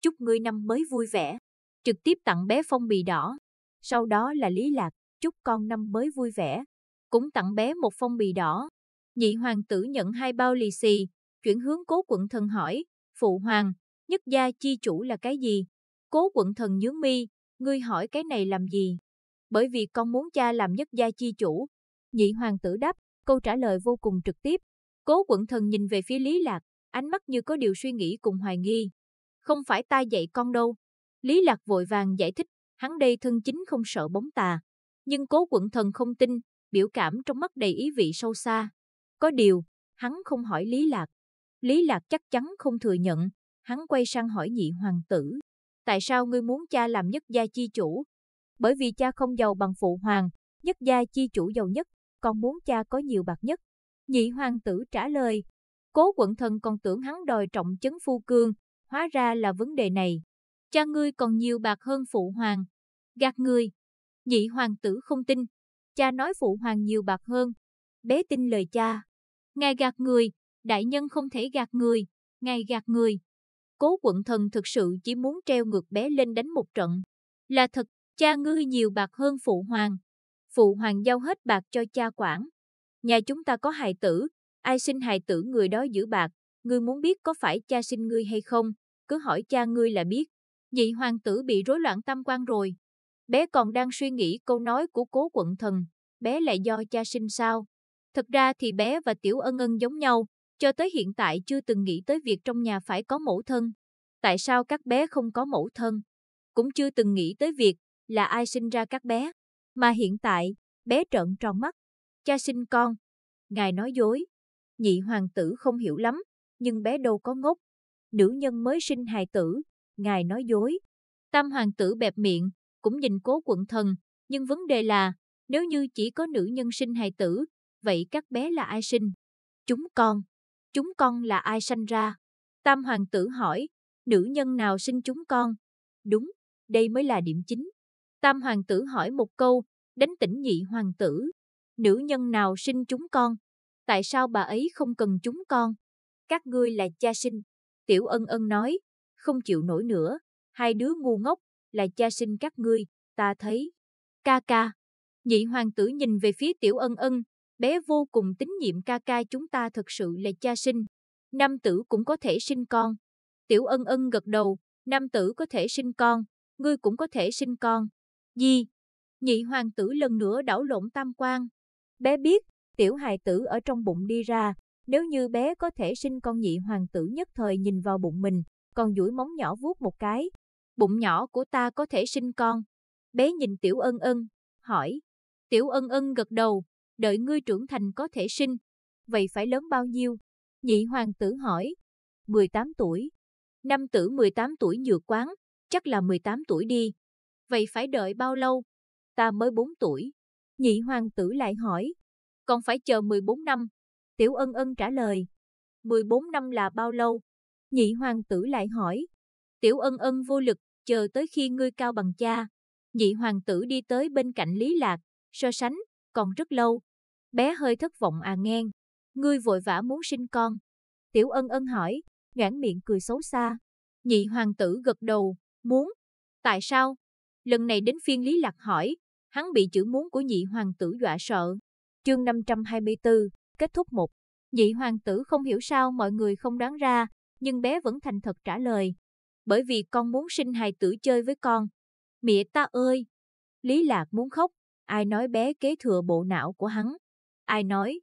Chúc ngươi năm mới vui vẻ trực tiếp tặng bé phong bì đỏ. Sau đó là Lý Lạc, chúc con năm mới vui vẻ, cũng tặng bé một phong bì đỏ. Nhị hoàng tử nhận hai bao lì xì, chuyển hướng cố quận thần hỏi, phụ hoàng, nhất gia chi chủ là cái gì? Cố quận thần nhướng mi, ngươi hỏi cái này làm gì? Bởi vì con muốn cha làm nhất gia chi chủ. Nhị hoàng tử đáp, câu trả lời vô cùng trực tiếp. Cố quận thần nhìn về phía Lý Lạc, ánh mắt như có điều suy nghĩ cùng hoài nghi. Không phải ta dạy con đâu, Lý Lạc vội vàng giải thích, hắn đây thân chính không sợ bóng tà. Nhưng cố quận thần không tin, biểu cảm trong mắt đầy ý vị sâu xa. Có điều, hắn không hỏi Lý Lạc. Lý Lạc chắc chắn không thừa nhận, hắn quay sang hỏi nhị hoàng tử. Tại sao ngươi muốn cha làm nhất gia chi chủ? Bởi vì cha không giàu bằng phụ hoàng, nhất gia chi chủ giàu nhất, còn muốn cha có nhiều bạc nhất. Nhị hoàng tử trả lời, cố quận thần còn tưởng hắn đòi trọng chấn phu cương, hóa ra là vấn đề này, cha ngươi còn nhiều bạc hơn phụ hoàng. Gạt người. Nhị hoàng tử không tin. Cha nói phụ hoàng nhiều bạc hơn. Bé tin lời cha. Ngài gạt người, đại nhân không thể gạt người, ngài gạt người. Cố quận thần thực sự chỉ muốn treo ngược bé lên đánh một trận. Là thật, cha ngươi nhiều bạc hơn phụ hoàng. Phụ hoàng giao hết bạc cho cha quản. Nhà chúng ta có hài tử, ai sinh hài tử người đó giữ bạc. Ngươi muốn biết có phải cha sinh ngươi hay không, cứ hỏi cha ngươi là biết. Nhị hoàng tử bị rối loạn tâm quan rồi. Bé còn đang suy nghĩ câu nói của cố quận thần, bé lại do cha sinh sao. Thật ra thì bé và Tiểu Ân Ân giống nhau, cho tới hiện tại chưa từng nghĩ tới việc trong nhà phải có mẫu thân. Tại sao các bé không có mẫu thân? Cũng chưa từng nghĩ tới việc là ai sinh ra các bé. Mà hiện tại, bé trợn tròn mắt. Cha sinh con. Ngài nói dối. Nhị hoàng tử không hiểu lắm, nhưng bé đâu có ngốc. Nữ nhân mới sinh hài tử, ngài nói dối. Tam hoàng tử bẹp miệng, cũng nhìn cố quận thần, nhưng vấn đề là, nếu như chỉ có nữ nhân sinh hài tử, vậy các bé là ai sinh? Chúng con. Chúng con là ai sanh ra? Tam hoàng tử hỏi, nữ nhân nào sinh chúng con? Đúng, đây mới là điểm chính. Tam hoàng tử hỏi một câu, đánh tỉnh nhị hoàng tử. Nữ nhân nào sinh chúng con? Tại sao bà ấy không cần chúng con? Các ngươi là cha sinh. Tiểu ân ân nói, không chịu nổi nữa, hai đứa ngu ngốc, là cha sinh các ngươi, ta thấy. Ca ca. Nhị hoàng tử nhìn về phía tiểu ân ân, bé vô cùng tín nhiệm ca ca chúng ta thật sự là cha sinh. Nam tử cũng có thể sinh con. Tiểu ân ân gật đầu, nam tử có thể sinh con, ngươi cũng có thể sinh con. Gì? Nhị hoàng tử lần nữa đảo lộn tam quan. Bé biết, tiểu hài tử ở trong bụng đi ra, nếu như bé có thể sinh con nhị hoàng tử nhất thời nhìn vào bụng mình, còn duỗi móng nhỏ vuốt một cái. Bụng nhỏ của ta có thể sinh con. Bé nhìn tiểu ân ân, hỏi. Tiểu ân ân gật đầu, đợi ngươi trưởng thành có thể sinh. Vậy phải lớn bao nhiêu? Nhị hoàng tử hỏi. 18 tuổi. Năm tử 18 tuổi nhược quán, chắc là 18 tuổi đi. Vậy phải đợi bao lâu? Ta mới 4 tuổi. Nhị hoàng tử lại hỏi. Còn phải chờ 14 năm. Tiểu ân ân trả lời. 14 năm là bao lâu? Nhị hoàng tử lại hỏi. Tiểu ân ân vô lực, chờ tới khi ngươi cao bằng cha. Nhị hoàng tử đi tới bên cạnh Lý Lạc, so sánh, còn rất lâu. Bé hơi thất vọng à ngang. Ngươi vội vã muốn sinh con. Tiểu ân ân hỏi, nhoảng miệng cười xấu xa. Nhị hoàng tử gật đầu, muốn. Tại sao? Lần này đến phiên Lý Lạc hỏi, hắn bị chữ muốn của nhị hoàng tử dọa sợ. Chương 524, kết thúc một. Nhị hoàng tử không hiểu sao mọi người không đoán ra, nhưng bé vẫn thành thật trả lời. Bởi vì con muốn sinh hài tử chơi với con. Mẹ ta ơi! Lý Lạc muốn khóc, ai nói bé kế thừa bộ não của hắn. Ai nói,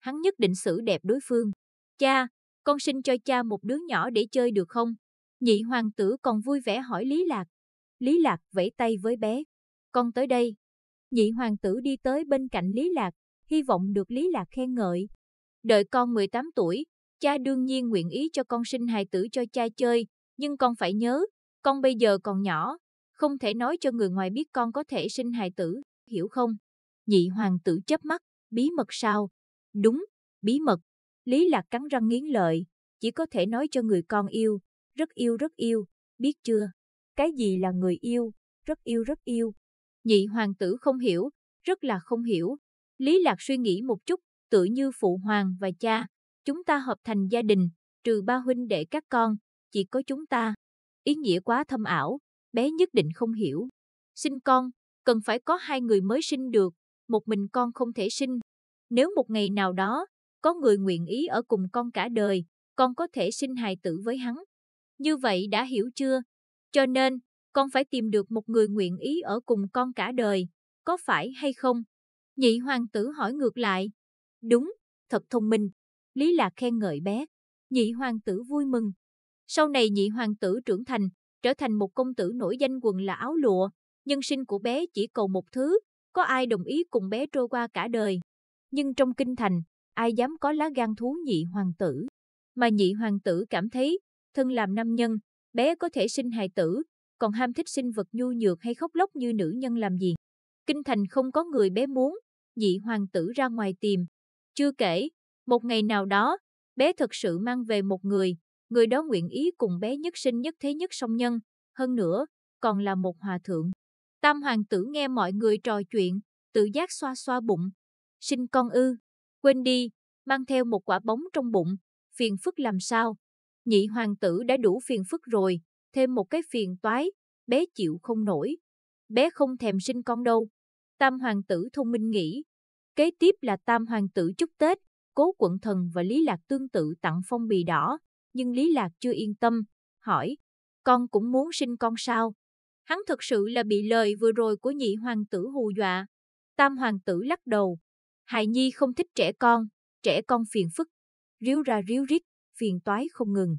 hắn nhất định xử đẹp đối phương. Cha, con sinh cho cha một đứa nhỏ để chơi được không? Nhị hoàng tử còn vui vẻ hỏi Lý Lạc. Lý Lạc vẫy tay với bé. Con tới đây. Nhị hoàng tử đi tới bên cạnh Lý Lạc, hy vọng được Lý Lạc khen ngợi. Đợi con 18 tuổi, cha đương nhiên nguyện ý cho con sinh hài tử cho cha chơi, nhưng con phải nhớ, con bây giờ còn nhỏ, không thể nói cho người ngoài biết con có thể sinh hài tử, hiểu không? Nhị hoàng tử chớp mắt, bí mật sao? Đúng, bí mật. Lý Lạc cắn răng nghiến lợi, chỉ có thể nói cho người con yêu, rất yêu rất yêu, biết chưa? Cái gì là người yêu, rất yêu rất yêu. Nhị hoàng tử không hiểu, rất là không hiểu. Lý Lạc suy nghĩ một chút, tự như phụ hoàng và cha, Chúng ta hợp thành gia đình, trừ ba huynh đệ các con, chỉ có chúng ta. Ý nghĩa quá thâm ảo, bé nhất định không hiểu. Sinh con, cần phải có hai người mới sinh được, một mình con không thể sinh. Nếu một ngày nào đó, có người nguyện ý ở cùng con cả đời, con có thể sinh hài tử với hắn. Như vậy đã hiểu chưa? Cho nên, con phải tìm được một người nguyện ý ở cùng con cả đời, có phải hay không? Nhị hoàng tử hỏi ngược lại. Đúng, thật thông minh. Lý Lạc khen ngợi bé. Nhị hoàng tử vui mừng. Sau này nhị hoàng tử trưởng thành, trở thành một công tử nổi danh quần là áo lụa. Nhân sinh của bé chỉ cầu một thứ, có ai đồng ý cùng bé trôi qua cả đời. Nhưng trong kinh thành, ai dám có lá gan thú nhị hoàng tử. Mà nhị hoàng tử cảm thấy, thân làm nam nhân, bé có thể sinh hài tử, còn ham thích sinh vật nhu nhược hay khóc lóc như nữ nhân làm gì. Kinh thành không có người bé muốn, nhị hoàng tử ra ngoài tìm. Chưa kể, một ngày nào đó, bé thật sự mang về một người, người đó nguyện ý cùng bé nhất sinh nhất thế nhất song nhân, hơn nữa, còn là một hòa thượng. Tam hoàng tử nghe mọi người trò chuyện, tự giác xoa xoa bụng. Sinh con ư, quên đi, mang theo một quả bóng trong bụng, phiền phức làm sao? Nhị hoàng tử đã đủ phiền phức rồi, thêm một cái phiền toái, bé chịu không nổi. Bé không thèm sinh con đâu. Tam hoàng tử thông minh nghĩ. Kế tiếp là tam hoàng tử chúc Tết, Cố quận thần và Lý Lạc tương tự tặng phong bì đỏ, nhưng Lý Lạc chưa yên tâm, hỏi, con cũng muốn sinh con sao? Hắn thật sự là bị lời vừa rồi của nhị hoàng tử hù dọa. Tam hoàng tử lắc đầu, hài nhi không thích trẻ con, trẻ con phiền phức, ríu ra ríu rít, phiền toái không ngừng.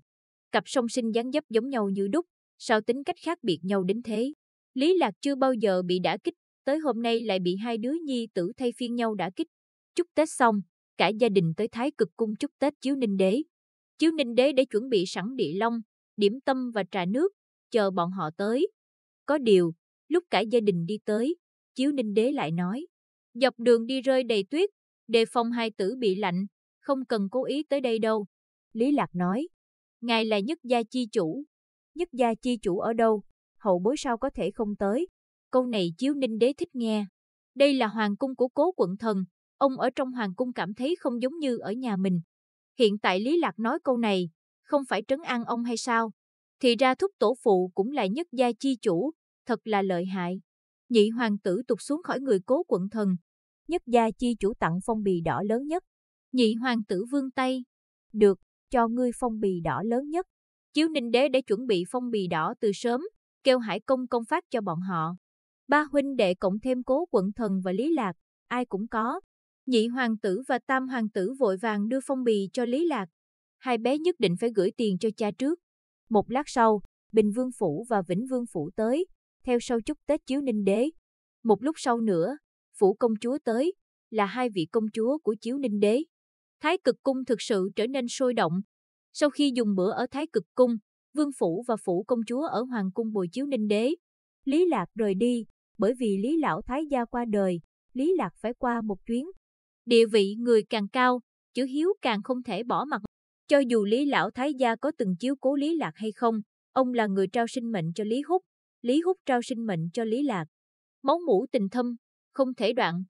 Cặp song sinh dáng dấp giống nhau như đúc, sao tính cách khác biệt nhau đến thế? Lý Lạc chưa bao giờ bị đả kích, tới hôm nay lại bị hai đứa nhi tử thay phiên nhau đả kích. Chúc Tết xong, cả gia đình tới Thái Cực Cung chúc Tết Chiếu Ninh Đế. Chiếu Ninh Đế để chuẩn bị sẵn địa long, điểm tâm và trà nước, chờ bọn họ tới. Có điều, lúc cả gia đình đi tới, Chiếu Ninh Đế lại nói, dọc đường đi rơi đầy tuyết, đề phòng hai tử bị lạnh, không cần cố ý tới đây đâu. Lý Lạc nói, ngài là nhất gia chi chủ. Nhất gia chi chủ ở đâu, hậu bối sao có thể không tới. Câu này Chiếu Ninh Đế thích nghe. Đây là hoàng cung của cố quận thần, ông ở trong hoàng cung cảm thấy không giống như ở nhà mình. Hiện tại Lý Lạc nói câu này, không phải trấn an ông hay sao? Thì ra thúc tổ phụ cũng là nhất gia chi chủ, thật là lợi hại. Nhị hoàng tử tụt xuống khỏi người cố quận thần. Nhất gia chi chủ tặng phong bì đỏ lớn nhất. Nhị hoàng tử vương tay. Được, cho ngươi phong bì đỏ lớn nhất. Chiếu ninh đế để chuẩn bị phong bì đỏ từ sớm, kêu hải công công phát cho bọn họ. Ba huynh đệ cộng thêm cố quận thần và lý lạc, ai cũng có. Nhị hoàng tử và tam hoàng tử vội vàng đưa phong bì cho Lý Lạc. Hai bé nhất định phải gửi tiền cho cha trước. Một lát sau, Bình Vương Phủ và Vĩnh Vương Phủ tới, theo sau chúc Tết Chiếu Ninh Đế. Một lúc sau nữa, Phủ Công Chúa tới, là hai vị công chúa của Chiếu Ninh Đế. Thái Cực Cung thực sự trở nên sôi động. Sau khi dùng bữa ở Thái Cực Cung, Vương Phủ và Phủ Công Chúa ở Hoàng Cung Bồi Chiếu Ninh Đế. Lý Lạc rời đi, bởi vì Lý Lão Thái Gia qua đời, Lý Lạc phải qua một chuyến. Địa vị người càng cao, chữ hiếu càng không thể bỏ mặt. Cho dù Lý Lão Thái Gia có từng chiếu cố Lý Lạc hay không, ông là người trao sinh mệnh cho Lý Húc, Lý Húc trao sinh mệnh cho Lý Lạc. Máu mũ tình thâm, không thể đoạn.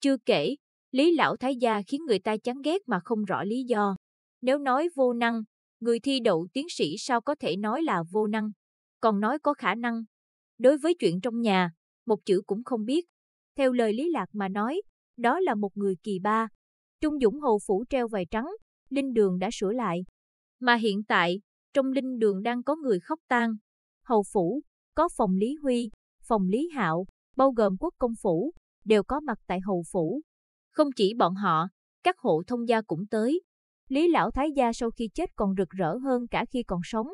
Chưa kể, Lý Lão Thái Gia khiến người ta chán ghét mà không rõ lý do. Nếu nói vô năng, người thi đậu tiến sĩ sao có thể nói là vô năng, còn nói có khả năng. Đối với chuyện trong nhà, một chữ cũng không biết. Theo lời Lý Lạc mà nói, đó là một người kỳ ba. Trung Dũng Hầu Phủ treo vải trắng, linh đường đã sửa lại. Mà hiện tại, trong linh đường đang có người khóc tang. Hầu Phủ, có phòng Lý Huy, phòng Lý Hạo, bao gồm quốc công phủ, đều có mặt tại Hầu Phủ. Không chỉ bọn họ, các hộ thông gia cũng tới. Lý Lão Thái Gia sau khi chết còn rực rỡ hơn cả khi còn sống.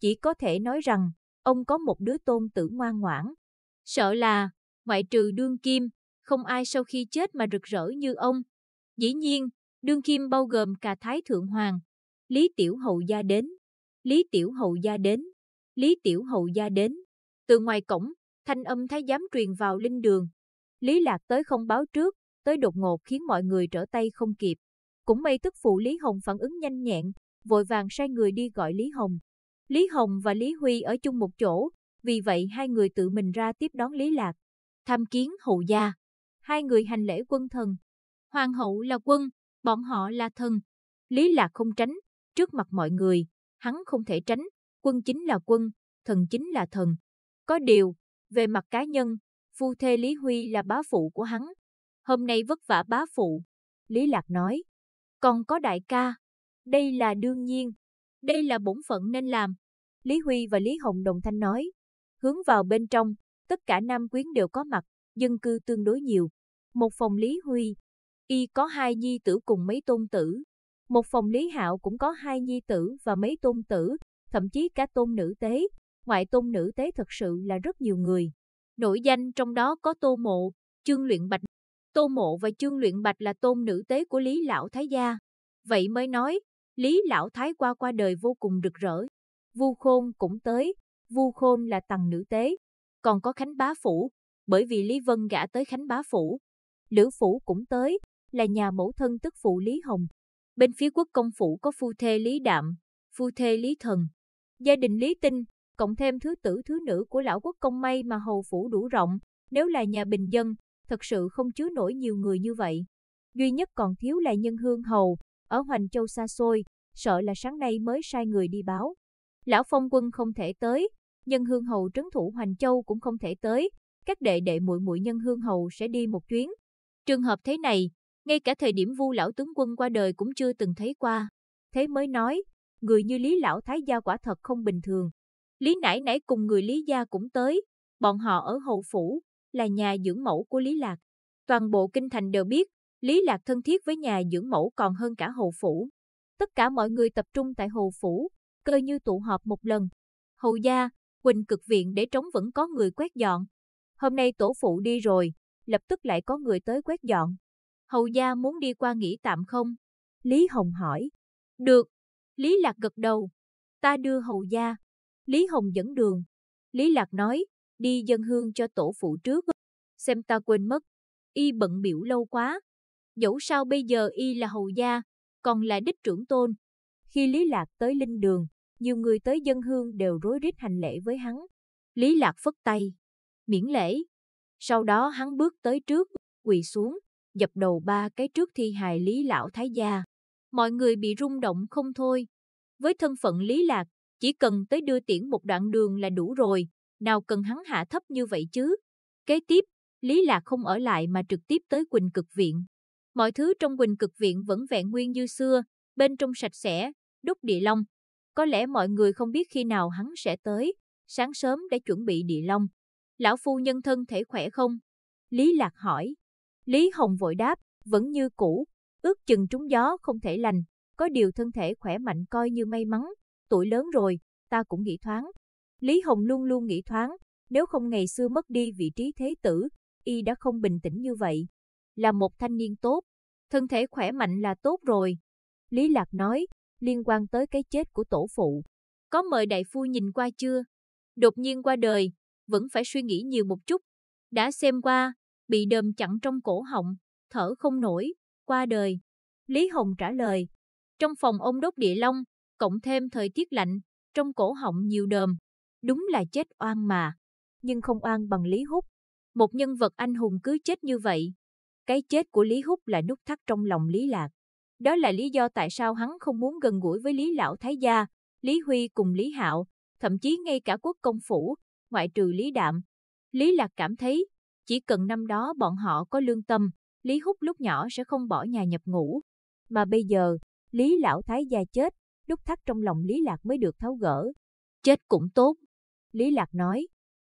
Chỉ có thể nói rằng, ông có một đứa tôn tử ngoan ngoãn. Sợ là, ngoại trừ đương kim, không ai sau khi chết mà rực rỡ như ông. Dĩ nhiên, đương kim bao gồm cả Thái Thượng Hoàng. Lý Tiểu Hậu Gia đến. Lý Tiểu Hậu Gia đến. Lý Tiểu Hậu Gia đến. Từ ngoài cổng, thanh âm thái giám truyền vào linh đường. Lý Lạc tới không báo trước, tới đột ngột khiến mọi người trở tay không kịp. Cũng may tức phụ Lý Hồng phản ứng nhanh nhẹn, vội vàng sai người đi gọi Lý Hồng. Lý Hồng và Lý Huy ở chung một chỗ, vì vậy hai người tự mình ra tiếp đón Lý Lạc. Tham kiến hậu gia hai người hành lễ quân thần. Hoàng hậu là quân, bọn họ là thần. Lý Lạc không tránh, trước mặt mọi người, hắn không thể tránh, quân chính là quân, thần chính là thần. Có điều, về mặt cá nhân, phu thê Lý Huy là bá phụ của hắn. Hôm nay vất vả bá phụ. Lý Lạc nói, còn có đại ca. Đây là đương nhiên, đây là bổn phận nên làm. Lý Huy và Lý Hồng đồng thanh nói. Hướng vào bên trong, tất cả nam quyến đều có mặt, dân cư tương đối nhiều một phòng Lý Huy. Y có hai nhi tử cùng mấy tôn tử. Một phòng Lý Hạo cũng có hai nhi tử và mấy tôn tử, thậm chí cả tôn nữ tế. Ngoại tôn nữ tế thật sự là rất nhiều người. Nổi danh trong đó có Tô Mộ, trương Luyện Bạch. Tô Mộ và trương Luyện Bạch là tôn nữ tế của Lý Lão Thái Gia. Vậy mới nói, Lý Lão Thái qua qua đời vô cùng rực rỡ. Vu Khôn cũng tới, Vu Khôn là tầng nữ tế. Còn có Khánh Bá Phủ, bởi vì Lý Vân gả tới Khánh Bá Phủ, Lữ Phủ cũng tới, là nhà mẫu thân tức phụ Lý Hồng. Bên phía quốc công phủ có phu thê Lý Đạm, phu thê Lý Thần, gia đình Lý Tinh, cộng thêm thứ tử thứ nữ của lão quốc công may mà hầu phủ đủ rộng, nếu là nhà bình dân, thật sự không chứa nổi nhiều người như vậy. Duy nhất còn thiếu là nhân hương hầu, ở Hoành Châu xa xôi, sợ là sáng nay mới sai người đi báo. Lão Phong Quân không thể tới, nhân hương hầu trấn thủ Hoành Châu cũng không thể tới, các đệ đệ muội muội nhân hương hầu sẽ đi một chuyến, Trường hợp thế này, ngay cả thời điểm vu lão tướng quân qua đời cũng chưa từng thấy qua. Thế mới nói, người như Lý Lão Thái Gia quả thật không bình thường. Lý nãi nãi cùng người Lý Gia cũng tới, bọn họ ở hậu phủ, là nhà dưỡng mẫu của Lý Lạc. Toàn bộ kinh thành đều biết, Lý Lạc thân thiết với nhà dưỡng mẫu còn hơn cả hậu phủ. Tất cả mọi người tập trung tại hậu phủ, cơ như tụ họp một lần. Hậu gia, Quỳnh cực viện để trống vẫn có người quét dọn. Hôm nay tổ phụ đi rồi, lập tức lại có người tới quét dọn. Hầu gia muốn đi qua nghỉ tạm không? Lý Hồng hỏi. Được. Lý Lạc gật đầu. Ta đưa hầu gia. Lý Hồng dẫn đường. Lý Lạc nói, đi dân hương cho tổ phụ trước. Xem ta quên mất. Y bận biểu lâu quá. Dẫu sao bây giờ Y là hầu gia, còn là đích trưởng tôn. Khi Lý Lạc tới linh đường, nhiều người tới dân hương đều rối rít hành lễ với hắn. Lý Lạc phất tay. Miễn lễ, sau đó hắn bước tới trước, quỳ xuống, dập đầu ba cái trước thi hài Lý Lão Thái Gia. Mọi người bị rung động không thôi. Với thân phận Lý Lạc, chỉ cần tới đưa tiễn một đoạn đường là đủ rồi, nào cần hắn hạ thấp như vậy chứ. Kế tiếp, Lý Lạc không ở lại mà trực tiếp tới Quỳnh Cực Viện. Mọi thứ trong Quỳnh Cực Viện vẫn vẹn nguyên như xưa, bên trong sạch sẽ, đúc địa long. Có lẽ mọi người không biết khi nào hắn sẽ tới, sáng sớm đã chuẩn bị địa long lão phu nhân thân thể khỏe không? Lý Lạc hỏi. Lý Hồng vội đáp, vẫn như cũ, ước chừng trúng gió không thể lành, có điều thân thể khỏe mạnh coi như may mắn, tuổi lớn rồi, ta cũng nghĩ thoáng. Lý Hồng luôn luôn nghĩ thoáng, nếu không ngày xưa mất đi vị trí thế tử, y đã không bình tĩnh như vậy. Là một thanh niên tốt, thân thể khỏe mạnh là tốt rồi. Lý Lạc nói, liên quan tới cái chết của tổ phụ. Có mời đại phu nhìn qua chưa? Đột nhiên qua đời, vẫn phải suy nghĩ nhiều một chút. Đã xem qua, bị đờm chặn trong cổ họng, thở không nổi, qua đời. Lý Hồng trả lời, trong phòng ông đốc địa long, cộng thêm thời tiết lạnh, trong cổ họng nhiều đờm. Đúng là chết oan mà, nhưng không oan bằng Lý Húc. Một nhân vật anh hùng cứ chết như vậy. Cái chết của Lý Húc là nút thắt trong lòng Lý Lạc. Đó là lý do tại sao hắn không muốn gần gũi với Lý Lão Thái Gia, Lý Huy cùng Lý Hạo, thậm chí ngay cả quốc công phủ, ngoại trừ Lý Đạm. Lý Lạc cảm thấy, chỉ cần năm đó bọn họ có lương tâm, Lý Húc lúc nhỏ sẽ không bỏ nhà nhập ngũ. Mà bây giờ, Lý Lão Thái gia chết, nút thắt trong lòng Lý Lạc mới được tháo gỡ. Chết cũng tốt. Lý Lạc nói,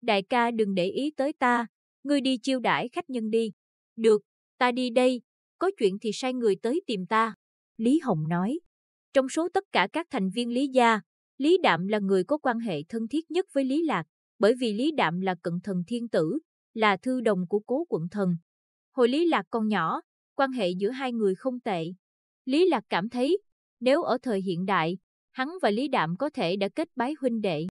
đại ca đừng để ý tới ta, ngươi đi chiêu đãi khách nhân đi. Được, ta đi đây, có chuyện thì sai người tới tìm ta. Lý Hồng nói, trong số tất cả các thành viên Lý gia, Lý Đạm là người có quan hệ thân thiết nhất với Lý Lạc bởi vì Lý Đạm là cận thần thiên tử, là thư đồng của cố quận thần. Hồi Lý Lạc còn nhỏ, quan hệ giữa hai người không tệ. Lý Lạc cảm thấy, nếu ở thời hiện đại, hắn và Lý Đạm có thể đã kết bái huynh đệ.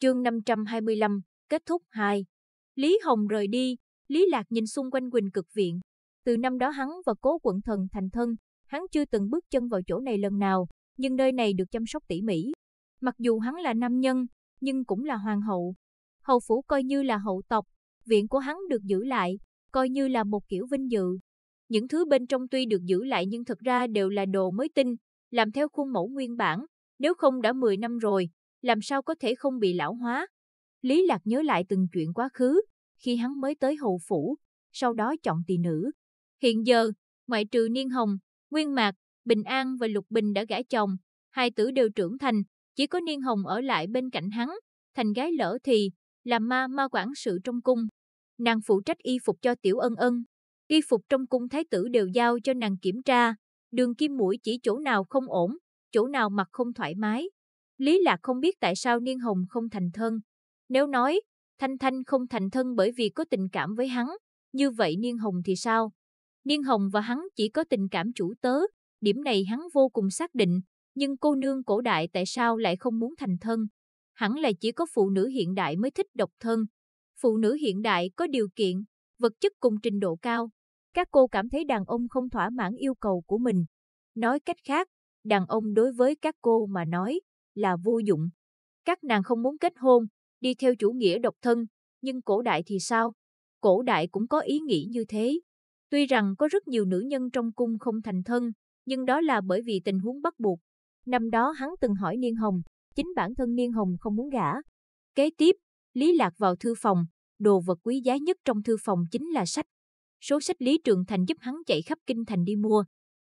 Chương 525, kết thúc 2. Lý Hồng rời đi, Lý Lạc nhìn xung quanh Quỳnh cực viện. Từ năm đó hắn và cố quận thần thành thân, hắn chưa từng bước chân vào chỗ này lần nào, nhưng nơi này được chăm sóc tỉ mỉ. Mặc dù hắn là nam nhân, nhưng cũng là hoàng hậu, hầu phủ coi như là hậu tộc, viện của hắn được giữ lại, coi như là một kiểu vinh dự. Những thứ bên trong tuy được giữ lại nhưng thật ra đều là đồ mới tinh, làm theo khuôn mẫu nguyên bản, nếu không đã 10 năm rồi, làm sao có thể không bị lão hóa. Lý Lạc nhớ lại từng chuyện quá khứ, khi hắn mới tới Hậu phủ, sau đó chọn tỳ nữ. Hiện giờ, ngoại trừ Niên Hồng, Nguyên Mạc, Bình An và Lục Bình đã gả chồng, hai tử đều trưởng thành, chỉ có Niên Hồng ở lại bên cạnh hắn, thành gái lỡ thì, là ma ma quản sự trong cung. Nàng phụ trách y phục cho tiểu ân ân. Y phục trong cung thái tử đều giao cho nàng kiểm tra. Đường kim mũi chỉ chỗ nào không ổn, chỗ nào mặc không thoải mái. Lý Lạc không biết tại sao Niên Hồng không thành thân. Nếu nói, Thanh Thanh không thành thân bởi vì có tình cảm với hắn, như vậy Niên Hồng thì sao? Niên Hồng và hắn chỉ có tình cảm chủ tớ, điểm này hắn vô cùng xác định, nhưng cô nương cổ đại tại sao lại không muốn thành thân? hẳn là chỉ có phụ nữ hiện đại mới thích độc thân. Phụ nữ hiện đại có điều kiện, vật chất cùng trình độ cao. Các cô cảm thấy đàn ông không thỏa mãn yêu cầu của mình. Nói cách khác, đàn ông đối với các cô mà nói là vô dụng. Các nàng không muốn kết hôn, đi theo chủ nghĩa độc thân, nhưng cổ đại thì sao? Cổ đại cũng có ý nghĩ như thế. Tuy rằng có rất nhiều nữ nhân trong cung không thành thân, nhưng đó là bởi vì tình huống bắt buộc. Năm đó hắn từng hỏi Niên Hồng, chính bản thân Niên Hồng không muốn gả. Kế tiếp, Lý Lạc vào thư phòng, đồ vật quý giá nhất trong thư phòng chính là sách. Số sách Lý Trường Thành giúp hắn chạy khắp kinh thành đi mua.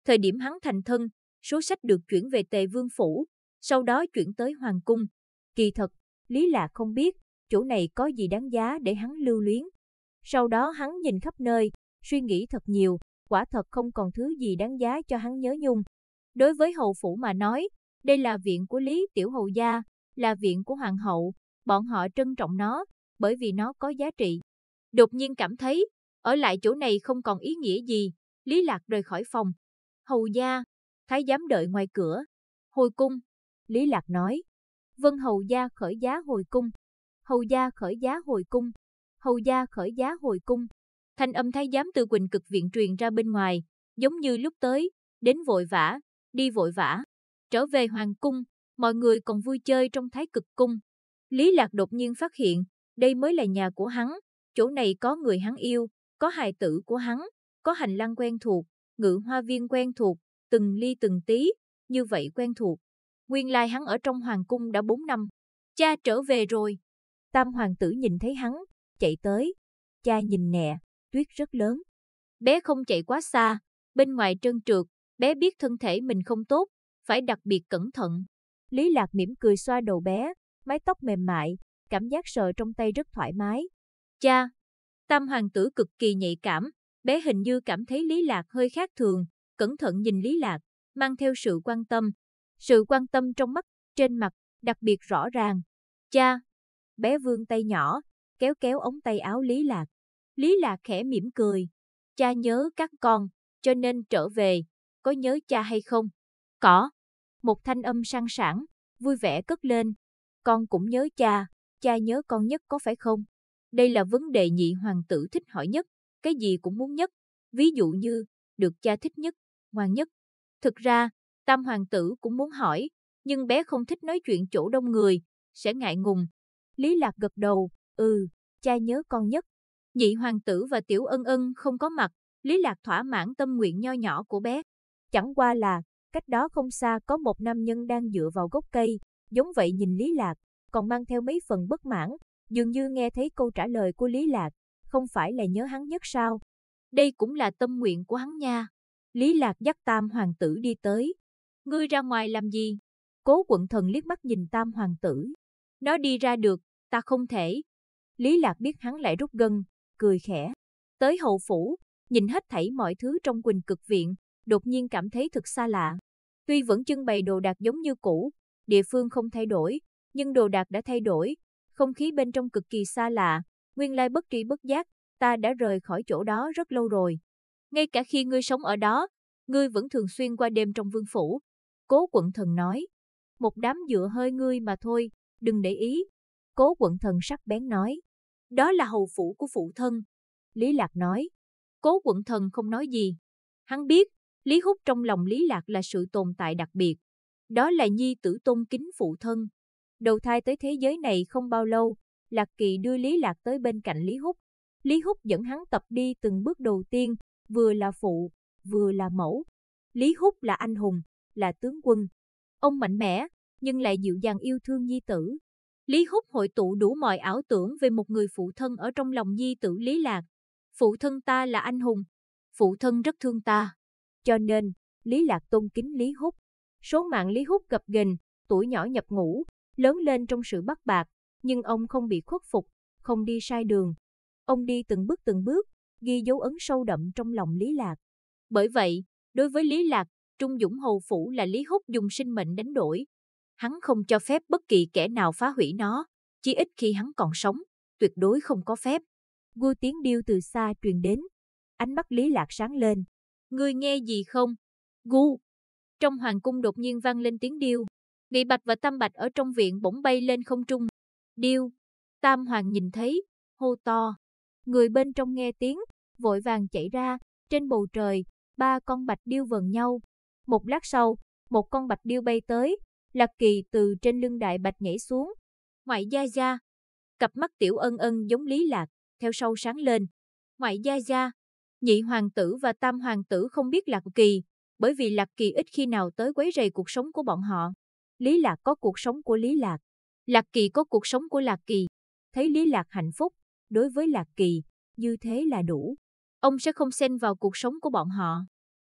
Thời điểm hắn thành thân, số sách được chuyển về Tề Vương Phủ, sau đó chuyển tới Hoàng Cung. Kỳ thật, Lý Lạc không biết, chỗ này có gì đáng giá để hắn lưu luyến. Sau đó hắn nhìn khắp nơi, suy nghĩ thật nhiều, quả thật không còn thứ gì đáng giá cho hắn nhớ nhung. Đối với hậu phủ mà nói, đây là viện của Lý Tiểu Hầu Gia, là viện của Hoàng hậu, bọn họ trân trọng nó, bởi vì nó có giá trị. Đột nhiên cảm thấy, ở lại chỗ này không còn ý nghĩa gì, Lý Lạc rời khỏi phòng. Hầu Gia, Thái giám đợi ngoài cửa. Hồi cung, Lý Lạc nói. Vân Hầu Gia khởi giá hồi cung. Hầu Gia khởi giá hồi cung. Hầu Gia khởi giá hồi cung. Thanh âm thái giám từ Quỳnh cực viện truyền ra bên ngoài, giống như lúc tới, đến vội vã, đi vội vã. Trở về hoàng cung, mọi người còn vui chơi trong thái cực cung. Lý Lạc đột nhiên phát hiện, đây mới là nhà của hắn, chỗ này có người hắn yêu, có hài tử của hắn, có hành lang quen thuộc, ngự hoa viên quen thuộc, từng ly từng tí, như vậy quen thuộc. Nguyên lai hắn ở trong hoàng cung đã 4 năm. Cha trở về rồi. Tam hoàng tử nhìn thấy hắn, chạy tới. Cha nhìn nè, tuyết rất lớn. Bé không chạy quá xa, bên ngoài trơn trượt, bé biết thân thể mình không tốt, phải đặc biệt cẩn thận. Lý Lạc mỉm cười xoa đầu bé, mái tóc mềm mại, cảm giác sờ trong tay rất thoải mái. Cha, tam hoàng tử cực kỳ nhạy cảm, bé hình như cảm thấy Lý Lạc hơi khác thường, cẩn thận nhìn Lý Lạc, mang theo sự quan tâm. Sự quan tâm trong mắt, trên mặt, đặc biệt rõ ràng. Cha, bé vương tay nhỏ, kéo kéo ống tay áo Lý Lạc. Lý Lạc khẽ mỉm cười. Cha nhớ các con, cho nên trở về, có nhớ cha hay không? Có. Một thanh âm sang sảng, vui vẻ cất lên. Con cũng nhớ cha, cha nhớ con nhất có phải không? Đây là vấn đề nhị hoàng tử thích hỏi nhất, cái gì cũng muốn nhất. Ví dụ như, được cha thích nhất, ngoan nhất. Thực ra, tam hoàng tử cũng muốn hỏi, nhưng bé không thích nói chuyện chỗ đông người, sẽ ngại ngùng. Lý Lạc gật đầu, ừ, cha nhớ con nhất. Nhị hoàng tử và tiểu ân ân không có mặt, Lý Lạc thỏa mãn tâm nguyện nho nhỏ của bé. Chẳng qua là Cách đó không xa có một nam nhân đang dựa vào gốc cây, giống vậy nhìn Lý Lạc, còn mang theo mấy phần bất mãn, dường như nghe thấy câu trả lời của Lý Lạc, không phải là nhớ hắn nhất sao. Đây cũng là tâm nguyện của hắn nha. Lý Lạc dắt tam hoàng tử đi tới. Ngươi ra ngoài làm gì? Cố quận thần liếc mắt nhìn tam hoàng tử. Nó đi ra được, ta không thể. Lý Lạc biết hắn lại rút gân, cười khẽ. Tới hậu phủ, nhìn hết thảy mọi thứ trong quỳnh cực viện, đột nhiên cảm thấy thực xa lạ. Tuy vẫn trưng bày đồ đạc giống như cũ, địa phương không thay đổi, nhưng đồ đạc đã thay đổi, không khí bên trong cực kỳ xa lạ, nguyên lai bất tri bất giác, ta đã rời khỏi chỗ đó rất lâu rồi. Ngay cả khi ngươi sống ở đó, ngươi vẫn thường xuyên qua đêm trong vương phủ. Cố quận thần nói, một đám dựa hơi ngươi mà thôi, đừng để ý. Cố quận thần sắc bén nói, đó là hầu phủ của phụ thân. Lý Lạc nói, cố quận thần không nói gì. Hắn biết, Lý Húc trong lòng Lý Lạc là sự tồn tại đặc biệt. Đó là nhi tử tôn kính phụ thân. Đầu thai tới thế giới này không bao lâu, Lạc Kỳ đưa Lý Lạc tới bên cạnh Lý Húc. Lý Húc dẫn hắn tập đi từng bước đầu tiên, vừa là phụ, vừa là mẫu. Lý Húc là anh hùng, là tướng quân. Ông mạnh mẽ, nhưng lại dịu dàng yêu thương nhi tử. Lý Húc hội tụ đủ mọi ảo tưởng về một người phụ thân ở trong lòng nhi tử Lý Lạc. Phụ thân ta là anh hùng. Phụ thân rất thương ta. Cho nên, Lý Lạc tôn kính Lý Húc. Số mạng Lý Húc gập ghềnh, tuổi nhỏ nhập ngũ, lớn lên trong sự bắt bạc, nhưng ông không bị khuất phục, không đi sai đường. Ông đi từng bước từng bước, ghi dấu ấn sâu đậm trong lòng Lý Lạc. Bởi vậy, đối với Lý Lạc, Trung Dũng Hầu Phủ là Lý Húc dùng sinh mệnh đánh đổi. Hắn không cho phép bất kỳ kẻ nào phá hủy nó, chỉ ít khi hắn còn sống, tuyệt đối không có phép. Vua tiếng điêu từ xa truyền đến, ánh mắt Lý Lạc sáng lên, Ngươi nghe gì không? Gu! Trong hoàng cung đột nhiên vang lên tiếng điêu. Bị bạch và tam bạch ở trong viện bỗng bay lên không trung. Điêu! Tam hoàng nhìn thấy, hô to. Người bên trong nghe tiếng, vội vàng chạy ra, trên bầu trời, ba con bạch điêu vần nhau. Một lát sau, một con bạch điêu bay tới, lạc kỳ từ trên lưng đại bạch nhảy xuống. Ngoại gia gia, cặp mắt tiểu ân ân giống lý lạc, theo sau sáng lên. Ngoại gia gia, nhị hoàng tử và tam hoàng tử không biết Lạc Kỳ, bởi vì Lạc Kỳ ít khi nào tới quấy rầy cuộc sống của bọn họ. Lý Lạc có cuộc sống của Lý Lạc, Lạc Kỳ có cuộc sống của Lạc Kỳ. Thấy Lý Lạc hạnh phúc, đối với Lạc Kỳ, như thế là đủ. Ông sẽ không xen vào cuộc sống của bọn họ.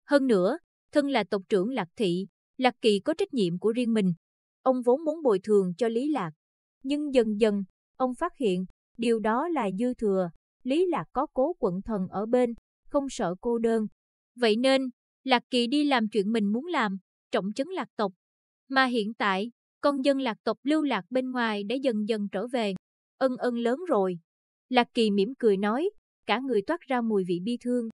Hơn nữa, thân là tộc trưởng Lạc Thị, Lạc Kỳ có trách nhiệm của riêng mình. Ông vốn muốn bồi thường cho Lý Lạc. Nhưng dần dần, ông phát hiện, điều đó là dư thừa. Lý Lạc có cố quận thần ở bên, không sợ cô đơn. Vậy nên, Lạc Kỳ đi làm chuyện mình muốn làm, trọng chấn lạc tộc. Mà hiện tại, con dân lạc tộc lưu lạc bên ngoài đã dần dần trở về. Ân ân lớn rồi. Lạc Kỳ mỉm cười nói, cả người toát ra mùi vị bi thương.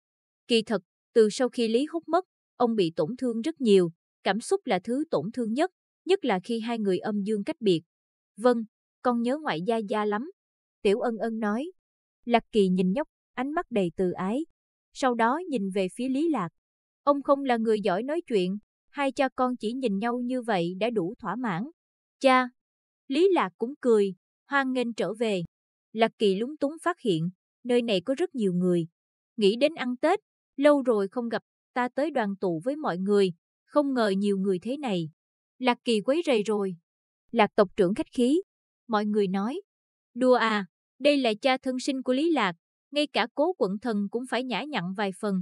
Kỳ thật, từ sau khi Lý Húc mất, ông bị tổn thương rất nhiều, cảm xúc là thứ tổn thương nhất, nhất là khi hai người âm dương cách biệt. Vâng, con nhớ ngoại gia gia lắm. Tiểu ân ân nói. Lạc Kỳ nhìn nhóc, ánh mắt đầy từ ái, sau đó nhìn về phía Lý Lạc. Ông không là người giỏi nói chuyện, hai cha con chỉ nhìn nhau như vậy đã đủ thỏa mãn. Cha! Lý Lạc cũng cười, hoan nghênh trở về. Lạc Kỳ lúng túng phát hiện, nơi này có rất nhiều người. Nghĩ đến ăn Tết, lâu rồi không gặp, ta tới đoàn tụ với mọi người, không ngờ nhiều người thế này. Lạc Kỳ quấy rầy rồi. Lạc tộc trưởng khách khí. Mọi người nói, đùa à, đây là cha thân sinh của Lý Lạc, ngay cả cố quận thần cũng phải nhã nhặn vài phần.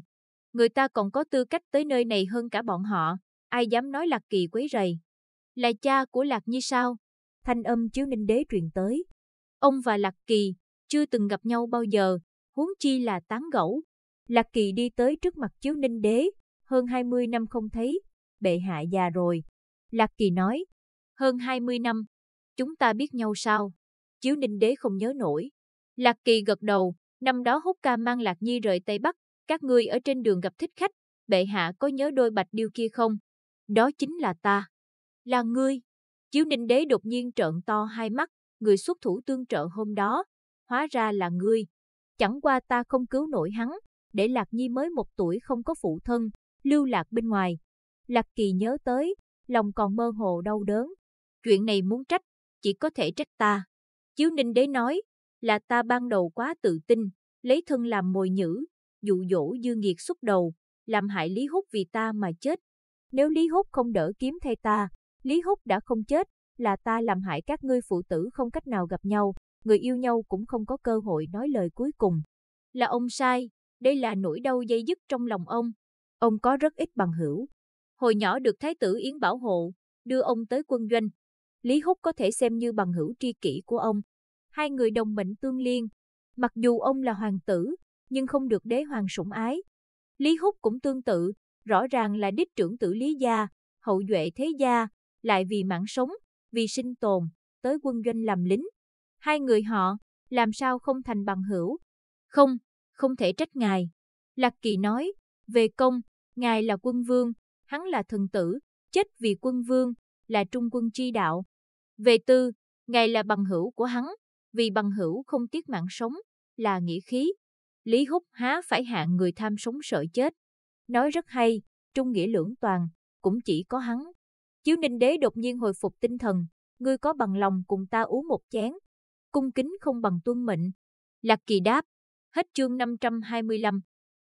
Người ta còn có tư cách tới nơi này hơn cả bọn họ, ai dám nói Lạc Kỳ quấy rầy. Là cha của Lạc Nhi sao? Thanh âm chiếu ninh đế truyền tới. Ông và Lạc Kỳ chưa từng gặp nhau bao giờ, huống chi là tán gẫu. Lạc Kỳ đi tới trước mặt chiếu ninh đế, hơn 20 năm không thấy, bệ hạ già rồi. Lạc Kỳ nói, hơn 20 năm, chúng ta biết nhau sao? Chiếu ninh đế không nhớ nổi. Lạc Kỳ gật đầu, Năm đó hút ca mang Lạc Nhi rời Tây Bắc, các ngươi ở trên đường gặp thích khách, bệ hạ có nhớ đôi bạch điêu kia không? Đó chính là ta. Là ngươi. Chiếu ninh đế đột nhiên trợn to hai mắt, người xuất thủ tương trợ hôm đó. Hóa ra là ngươi. Chẳng qua ta không cứu nổi hắn, để Lạc Nhi mới một tuổi không có phụ thân, lưu lạc bên ngoài. Lạc Kỳ nhớ tới, lòng còn mơ hồ đau đớn. Chuyện này muốn trách, chỉ có thể trách ta. Chiếu ninh đế nói, là ta ban đầu quá tự tin, lấy thân làm mồi nhữ, dụ dỗ dư nghiệt xuất đầu, làm hại Lý Húc vì ta mà chết. Nếu Lý Húc không đỡ kiếm thay ta, Lý Húc đã không chết, là ta làm hại các ngươi phụ tử không cách nào gặp nhau, người yêu nhau cũng không có cơ hội nói lời cuối cùng. Là ông sai, đây là nỗi đau dây dứt trong lòng ông. Ông có rất ít bằng hữu. Hồi nhỏ được Thái tử Yến bảo hộ, đưa ông tới quân doanh. Lý Húc có thể xem như bằng hữu tri kỷ của ông, hai người đồng mệnh tương liên. Mặc dù ông là hoàng tử, nhưng không được đế hoàng sủng ái. Lý Húc cũng tương tự, rõ ràng là đích trưởng tử Lý Gia, hậu duệ thế gia, lại vì mạng sống, vì sinh tồn, tới quân doanh làm lính. Hai người họ, làm sao không thành bằng hữu? Không, không thể trách ngài. Lạc Kỳ nói, về công, ngài là quân vương, hắn là thần tử, chết vì quân vương, là trung quân chi đạo. Về tư, ngài là bằng hữu của hắn, vì bằng hữu không tiếc mạng sống, là nghĩa khí. Lý Húc há phải hạng người tham sống sợ chết. Nói rất hay, trung nghĩa lưỡng toàn, cũng chỉ có hắn. Chiếu ninh đế đột nhiên hồi phục tinh thần, ngươi có bằng lòng cùng ta uống một chén. Cung kính không bằng tuân mệnh. Lạc kỳ đáp, hết chương 525.